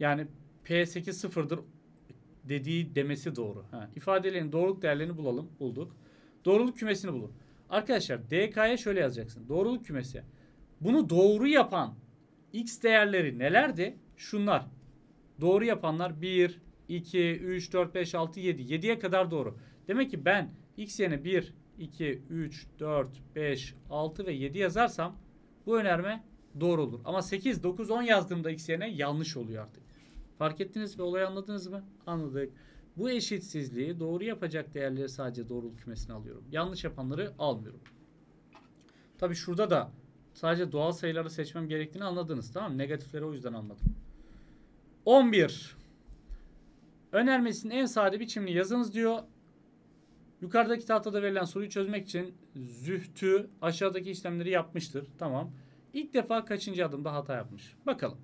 Speaker 1: Yani P8 sıfırdır dediği demesi doğru. Ha, ifadelerin doğruluk değerlerini bulalım. Bulduk. Doğruluk kümesini bulun. Arkadaşlar DK'ya şöyle yazacaksın. Doğruluk kümesi. Bunu doğru yapan x değerleri nelerdi? şunlar. Doğru yapanlar 1, 2, 3, 4, 5, 6, 7. 7'ye kadar doğru. Demek ki ben x yerine 1, 2, 3, 4, 5, 6 ve 7 yazarsam bu önerme doğru olur. Ama 8, 9, 10 yazdığımda x yerine yanlış oluyor artık. Fark ettiniz ve olayı anladınız mı? Anladık. Bu eşitsizliği doğru yapacak değerleri sadece doğruluk kümesine alıyorum. Yanlış yapanları almıyorum. Tabi şurada da sadece doğal sayıları seçmem gerektiğini anladınız. Tamam mı? Negatifleri o yüzden almadım. 11. Önermesinin en sade biçimini yazınız diyor. Yukarıdaki tahtada verilen soruyu çözmek için zühtü aşağıdaki işlemleri yapmıştır. Tamam. İlk defa kaçıncı adımda hata yapmış? Bakalım.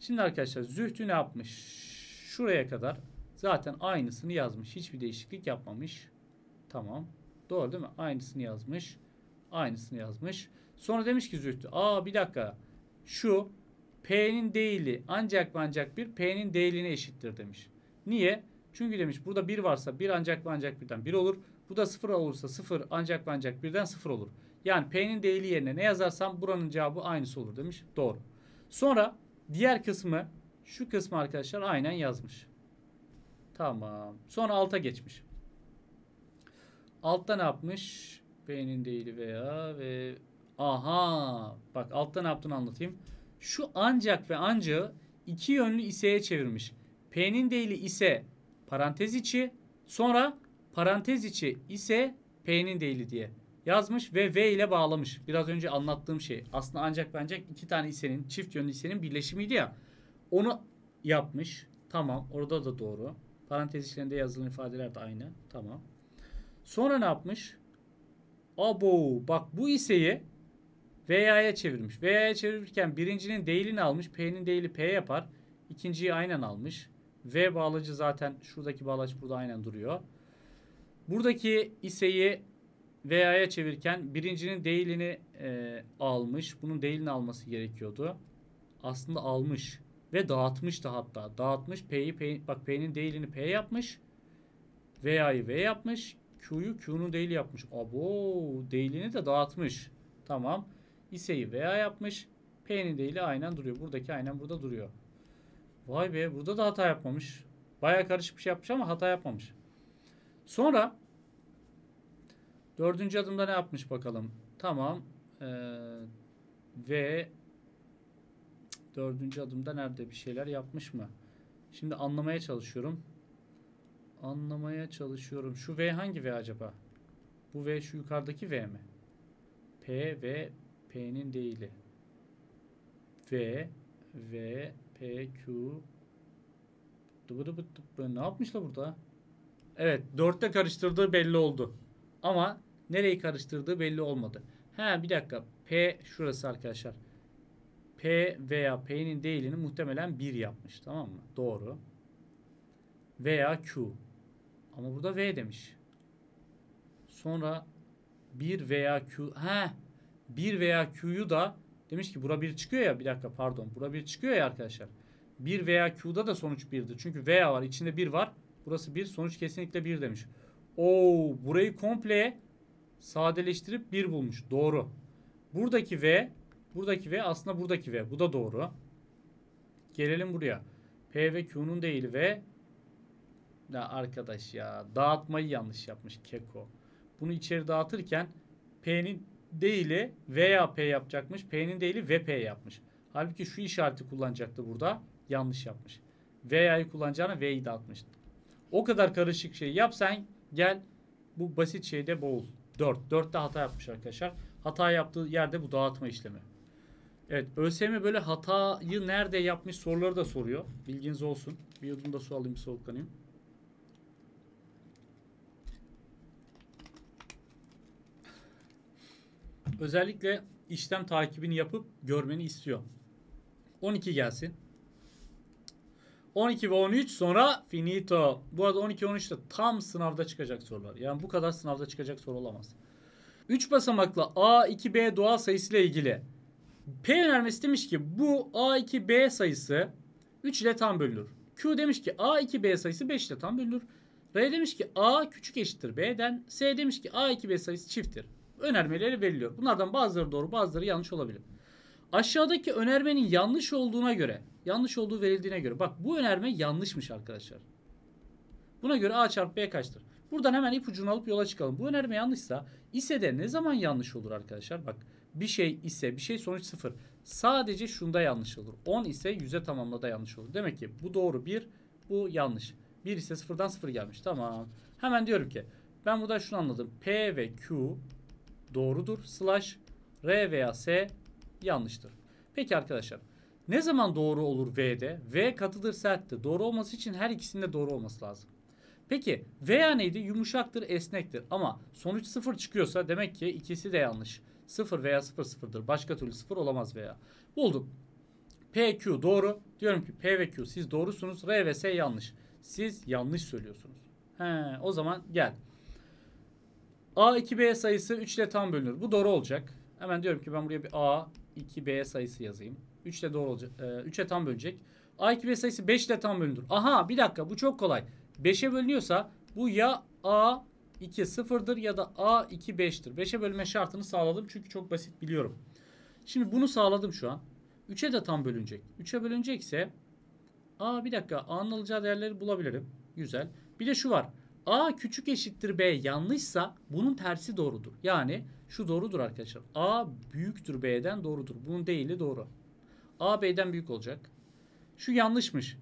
Speaker 1: Şimdi arkadaşlar zühtü ne yapmış? Şuraya kadar zaten aynısını yazmış. Hiçbir değişiklik yapmamış. Tamam. Doğru değil mi? Aynısını yazmış. Aynısını yazmış. Sonra demiş ki zühtü. Aa bir dakika. Şu P'nin değili ancak ve ancak bir P'nin değiline eşittir demiş. Niye? Çünkü demiş burada bir varsa bir ancak ve ancak birden bir olur. Bu da sıfır olursa sıfır ancak ve ancak birden sıfır olur. Yani P'nin değili yerine ne yazarsam buranın cevabı aynısı olur demiş. Doğru. Sonra diğer kısmı şu kısmı arkadaşlar aynen yazmış. Tamam. Sonra alta geçmiş. Altta ne yapmış? P'nin değili veya ve aha bak altta ne yaptığını anlatayım şu ancak ve ancağı iki yönlü iseye çevirmiş. P'nin değili ise parantez içi sonra parantez içi ise P'nin değili diye yazmış ve V ile bağlamış. Biraz önce anlattığım şey. Aslında ancak bence iki tane isenin çift yönlü isenin birleşimiydi ya. Onu yapmış. Tamam orada da doğru. Parantez içlerinde yazılan ifadeler de aynı. Tamam. Sonra ne yapmış? Abo bak bu iseyi VA'ya çevirmiş. VA'ya çevirirken birincinin değilini almış. P'nin değili P yapar. İkinciyi aynen almış. V bağlacı zaten şuradaki bağlaç burada aynen duruyor. Buradaki iseyi VA'ya çevirirken birincinin değilini e, almış. Bunun değilini alması gerekiyordu. Aslında almış ve dağıtmış da hatta. Dağıtmış P'yi P, bak P'nin değilini P yapmış. VA'yı V yapmış. Q'yu Q'nun değil yapmış. Abo değilini de dağıtmış. Tamam iseyi veya yapmış. P'ni de ile aynen duruyor. Buradaki aynen burada duruyor. Vay be burada da hata yapmamış. Baya karışık bir şey yapmış ama hata yapmamış. Sonra dördüncü adımda ne yapmış bakalım. Tamam. Ee, ve dördüncü adımda nerede bir şeyler yapmış mı? Şimdi anlamaya çalışıyorum. Anlamaya çalışıyorum. Şu V hangi V acaba? Bu V şu yukarıdaki V mi? P, V, P'nin değili. V V P Q dıbı dıbı dıbı. Ne yapmışlar burada? Evet. Dörtte karıştırdığı belli oldu. Ama nereyi karıştırdığı belli olmadı. Ha bir dakika. P şurası arkadaşlar. P veya P'nin değilini muhtemelen 1 yapmış. Tamam mı? Doğru. Veya Q. Ama burada V demiş. Sonra 1 veya Q. Ha 1 veya Q'yu da demiş ki bura 1 çıkıyor ya bir dakika pardon bura 1 çıkıyor ya arkadaşlar. 1 veya Q'da da sonuç 1'dir. Çünkü veya var içinde 1 var. Burası 1 sonuç kesinlikle 1 demiş. Oo burayı komple sadeleştirip 1 bulmuş. Doğru. Buradaki V buradaki V aslında buradaki V. Bu da doğru. Gelelim buraya. P ve Q'nun değil V ya arkadaş ya dağıtmayı yanlış yapmış Keko. Bunu içeri dağıtırken P'nin değili veya P yapacakmış. P'nin değili VP yapmış. Halbuki şu işareti kullanacaktı burada. Yanlış yapmış. Veya'yı kullanacağına V'yi de O kadar karışık şey yapsan gel bu basit şeyde boğul. 4. de hata yapmış arkadaşlar. Hata yaptığı yerde bu dağıtma işlemi. Evet ÖSYM böyle hatayı nerede yapmış soruları da soruyor. Bilginiz olsun. Bir yudum da su alayım soğuklanayım. Özellikle işlem takibini yapıp görmeni istiyor. 12 gelsin. 12 ve 13 sonra finito. Bu arada 12 13 de tam sınavda çıkacak sorular. Yani bu kadar sınavda çıkacak soru olamaz. 3 basamaklı A2B doğal sayısı ile ilgili P önermesi demiş ki bu A2B sayısı 3 ile tam bölünür. Q demiş ki A2B sayısı 5 ile tam bölünür. R demiş ki A küçük eşittir B'den. S demiş ki A2B sayısı çifttir önermeleri veriliyor. Bunlardan bazıları doğru bazıları yanlış olabilir. Aşağıdaki önermenin yanlış olduğuna göre, yanlış olduğu verildiğine göre. Bak bu önerme yanlışmış arkadaşlar. Buna göre A çarpı B kaçtır? Buradan hemen ipucunu alıp yola çıkalım. Bu önerme yanlışsa ise de ne zaman yanlış olur arkadaşlar? Bak bir şey ise bir şey sonuç sıfır. Sadece şunda yanlış olur. 10 ise 100'e tamamla da yanlış olur. Demek ki bu doğru 1, bu yanlış. 1 ise sıfırdan sıfır gelmiş. Tamam. Hemen diyorum ki ben burada şunu anladım. P ve Q doğrudur. Slash R veya S yanlıştır. Peki arkadaşlar ne zaman doğru olur V'de? V katıdır serttir. Doğru olması için her ikisinde doğru olması lazım. Peki veya neydi? Yumuşaktır, esnektir. Ama sonuç sıfır çıkıyorsa demek ki ikisi de yanlış. Sıfır veya sıfır sıfırdır. Başka türlü sıfır olamaz veya. Bulduk. P, Q doğru. Diyorum ki P ve Q siz doğrusunuz. R ve S yanlış. Siz yanlış söylüyorsunuz. He, o zaman gel. A 2B sayısı 3 ile tam bölünür. Bu doğru olacak. Hemen diyorum ki ben buraya bir A 2B sayısı yazayım. 3 ile doğru olacak. E, ee, 3'e tam bölecek. A 2B sayısı 5 ile tam bölünür. Aha bir dakika bu çok kolay. 5'e bölünüyorsa bu ya A 2 sıfırdır ya da A 2 5'tir. 5'e bölme şartını sağladım çünkü çok basit biliyorum. Şimdi bunu sağladım şu an. 3'e de tam bölünecek. 3'e bölünecekse A bir dakika A'nın alacağı değerleri bulabilirim. Güzel. Bir de şu var. A küçük eşittir B yanlışsa bunun tersi doğrudur. Yani şu doğrudur arkadaşlar. A büyüktür B'den doğrudur. Bunun değili doğru. A B'den büyük olacak. Şu yanlışmış.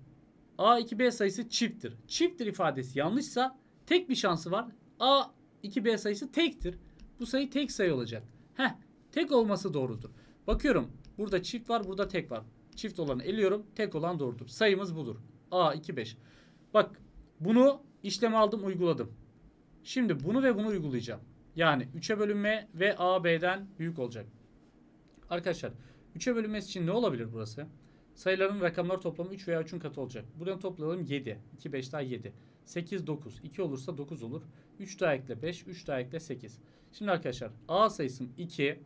Speaker 1: A 2B sayısı çifttir. Çifttir ifadesi yanlışsa tek bir şansı var. A 2B sayısı tektir. Bu sayı tek sayı olacak. Heh, tek olması doğrudur. Bakıyorum. Burada çift var, burada tek var. Çift olanı eliyorum. Tek olan doğrudur. Sayımız budur. A 2 5. Bak bunu İşlemi aldım uyguladım. Şimdi bunu ve bunu uygulayacağım. Yani 3'e bölünme ve A B'den büyük olacak. Arkadaşlar 3'e bölünmesi için ne olabilir burası? Sayıların rakamlar toplamı 3 veya 3'ün katı olacak. Buradan toplayalım 7. 2, 5 daha 7. 8, 9. 2 olursa 9 olur. 3 daha ekle 5, 3 daha ekle 8. Şimdi arkadaşlar A sayısım 2,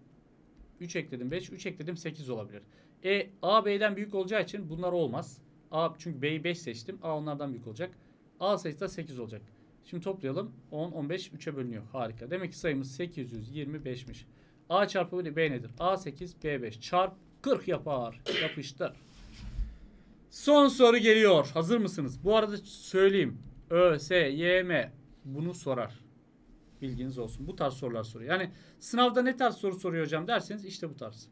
Speaker 1: 3 ekledim 5, 3 ekledim 8 olabilir. E, A, B'den büyük olacağı için bunlar olmaz. A, çünkü B'yi 5 seçtim. A onlardan büyük olacak. A sayısı da 8 olacak. Şimdi toplayalım. 10, 15, 3'e bölünüyor. Harika. Demek ki sayımız 825'miş. A çarpı B nedir? A 8, B 5. Çarp 40 yapar. Yapıştır. Son soru geliyor. Hazır mısınız? Bu arada söyleyeyim. Ö, S, Y, M bunu sorar. Bilginiz olsun. Bu tarz sorular soruyor. Yani sınavda ne tarz soru soruyor hocam derseniz işte bu tarz.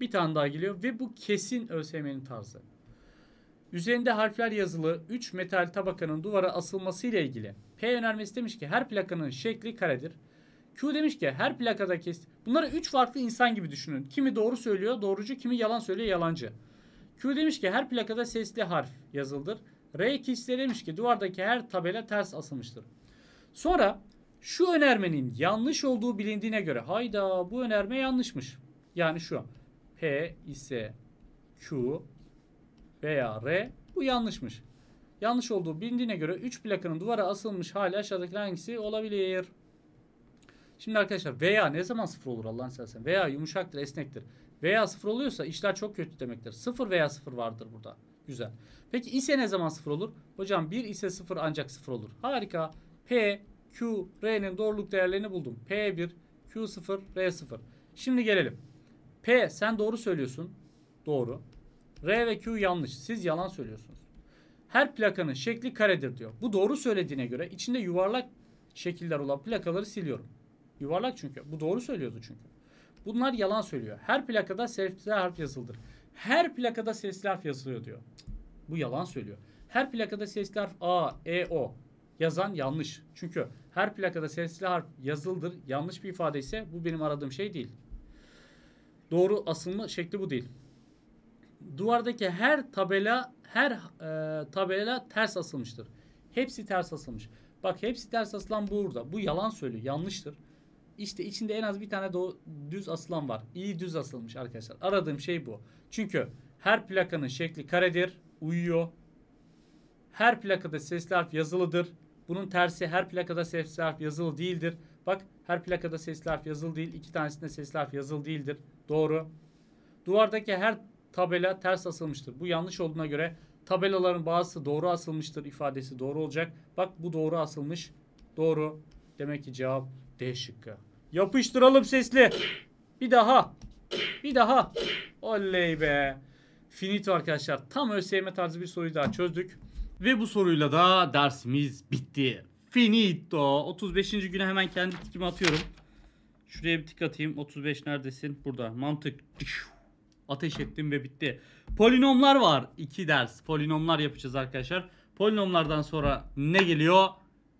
Speaker 1: Bir tane daha geliyor ve bu kesin ÖSYM'nin tarzı. Üzerinde harfler yazılı 3 metal tabakanın duvara asılması ile ilgili. P önermesi demiş ki her plakanın şekli karedir. Q demiş ki her plakada kes. Bunları 3 farklı insan gibi düşünün. Kimi doğru söylüyor doğrucu, kimi yalan söylüyor yalancı. Q demiş ki her plakada sesli harf yazıldır. R kişisi demiş ki duvardaki her tabela ters asılmıştır. Sonra şu önermenin yanlış olduğu bilindiğine göre hayda bu önerme yanlışmış. Yani şu P ise Q veya R. Bu yanlışmış. Yanlış olduğu bildiğine göre 3 plakanın duvara asılmış hali aşağıdaki hangisi olabilir? Şimdi arkadaşlar veya ne zaman sıfır olur Allah'ın seversen? Veya yumuşaktır, esnektir. Veya sıfır oluyorsa işler çok kötü demektir. Sıfır veya sıfır vardır burada. Güzel. Peki ise ne zaman sıfır olur? Hocam 1 ise sıfır ancak sıfır olur. Harika. P, Q, R'nin doğruluk değerlerini buldum. P1, Q0, R0. Şimdi gelelim. P sen doğru söylüyorsun. Doğru. R ve Q yanlış. Siz yalan söylüyorsunuz. Her plakanın şekli karedir diyor. Bu doğru söylediğine göre içinde yuvarlak şekiller olan plakaları siliyorum. Yuvarlak çünkü. Bu doğru söylüyordu çünkü. Bunlar yalan söylüyor. Her plakada sesli harf yazılır. Her plakada sesli harf yazılıyor diyor. Bu yalan söylüyor. Her plakada sesli harf A, E, O yazan yanlış. Çünkü her plakada sesli harf yazıldır. Yanlış bir ifade ise bu benim aradığım şey değil. Doğru asılma şekli bu değil duvardaki her tabela her e, tabela ters asılmıştır. Hepsi ters asılmış. Bak hepsi ters asılan burada. Bu yalan söylüyor. Yanlıştır. İşte içinde en az bir tane de düz asılan var. İyi düz asılmış arkadaşlar. Aradığım şey bu. Çünkü her plakanın şekli karedir. Uyuyor. Her plakada sesli harf yazılıdır. Bunun tersi her plakada sesli harf yazılı değildir. Bak her plakada sesli harf yazılı değil. İki tanesinde sesli harf yazılı değildir. Doğru. Duvardaki her tabela ters asılmıştır. Bu yanlış olduğuna göre tabelaların bazısı doğru asılmıştır ifadesi doğru olacak. Bak bu doğru asılmış. Doğru. Demek ki cevap D şıkkı. Yapıştıralım sesli. Bir daha. Bir daha. Oley be. Finito arkadaşlar. Tam ÖSYM tarzı bir soruyu daha çözdük. Ve bu soruyla da dersimiz bitti. Finito. 35. güne hemen kendi tikimi atıyorum. Şuraya bir tik atayım. 35 neredesin? Burada. Mantık ateş ettim ve bitti. Polinomlar var. 2 ders. Polinomlar yapacağız arkadaşlar. Polinomlardan sonra ne geliyor?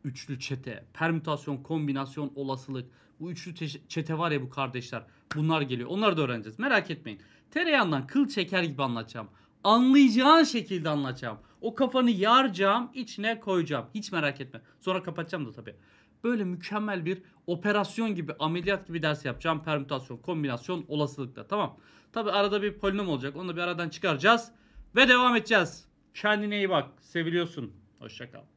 Speaker 1: Üçlü çete. Permütasyon, kombinasyon, olasılık. Bu üçlü çete var ya bu kardeşler. Bunlar geliyor. Onları da öğreneceğiz. Merak etmeyin. Tereyağından kıl çeker gibi anlatacağım. Anlayacağın şekilde anlatacağım. O kafanı yaracağım, içine koyacağım. Hiç merak etme. Sonra kapatacağım da tabii. Böyle mükemmel bir operasyon gibi, ameliyat gibi ders yapacağım. Permütasyon, kombinasyon, olasılıkla. Tamam. Tabi arada bir polinom olacak. Onu da bir aradan çıkaracağız. Ve devam edeceğiz. Kendine iyi bak. Seviliyorsun. Hoşçakal.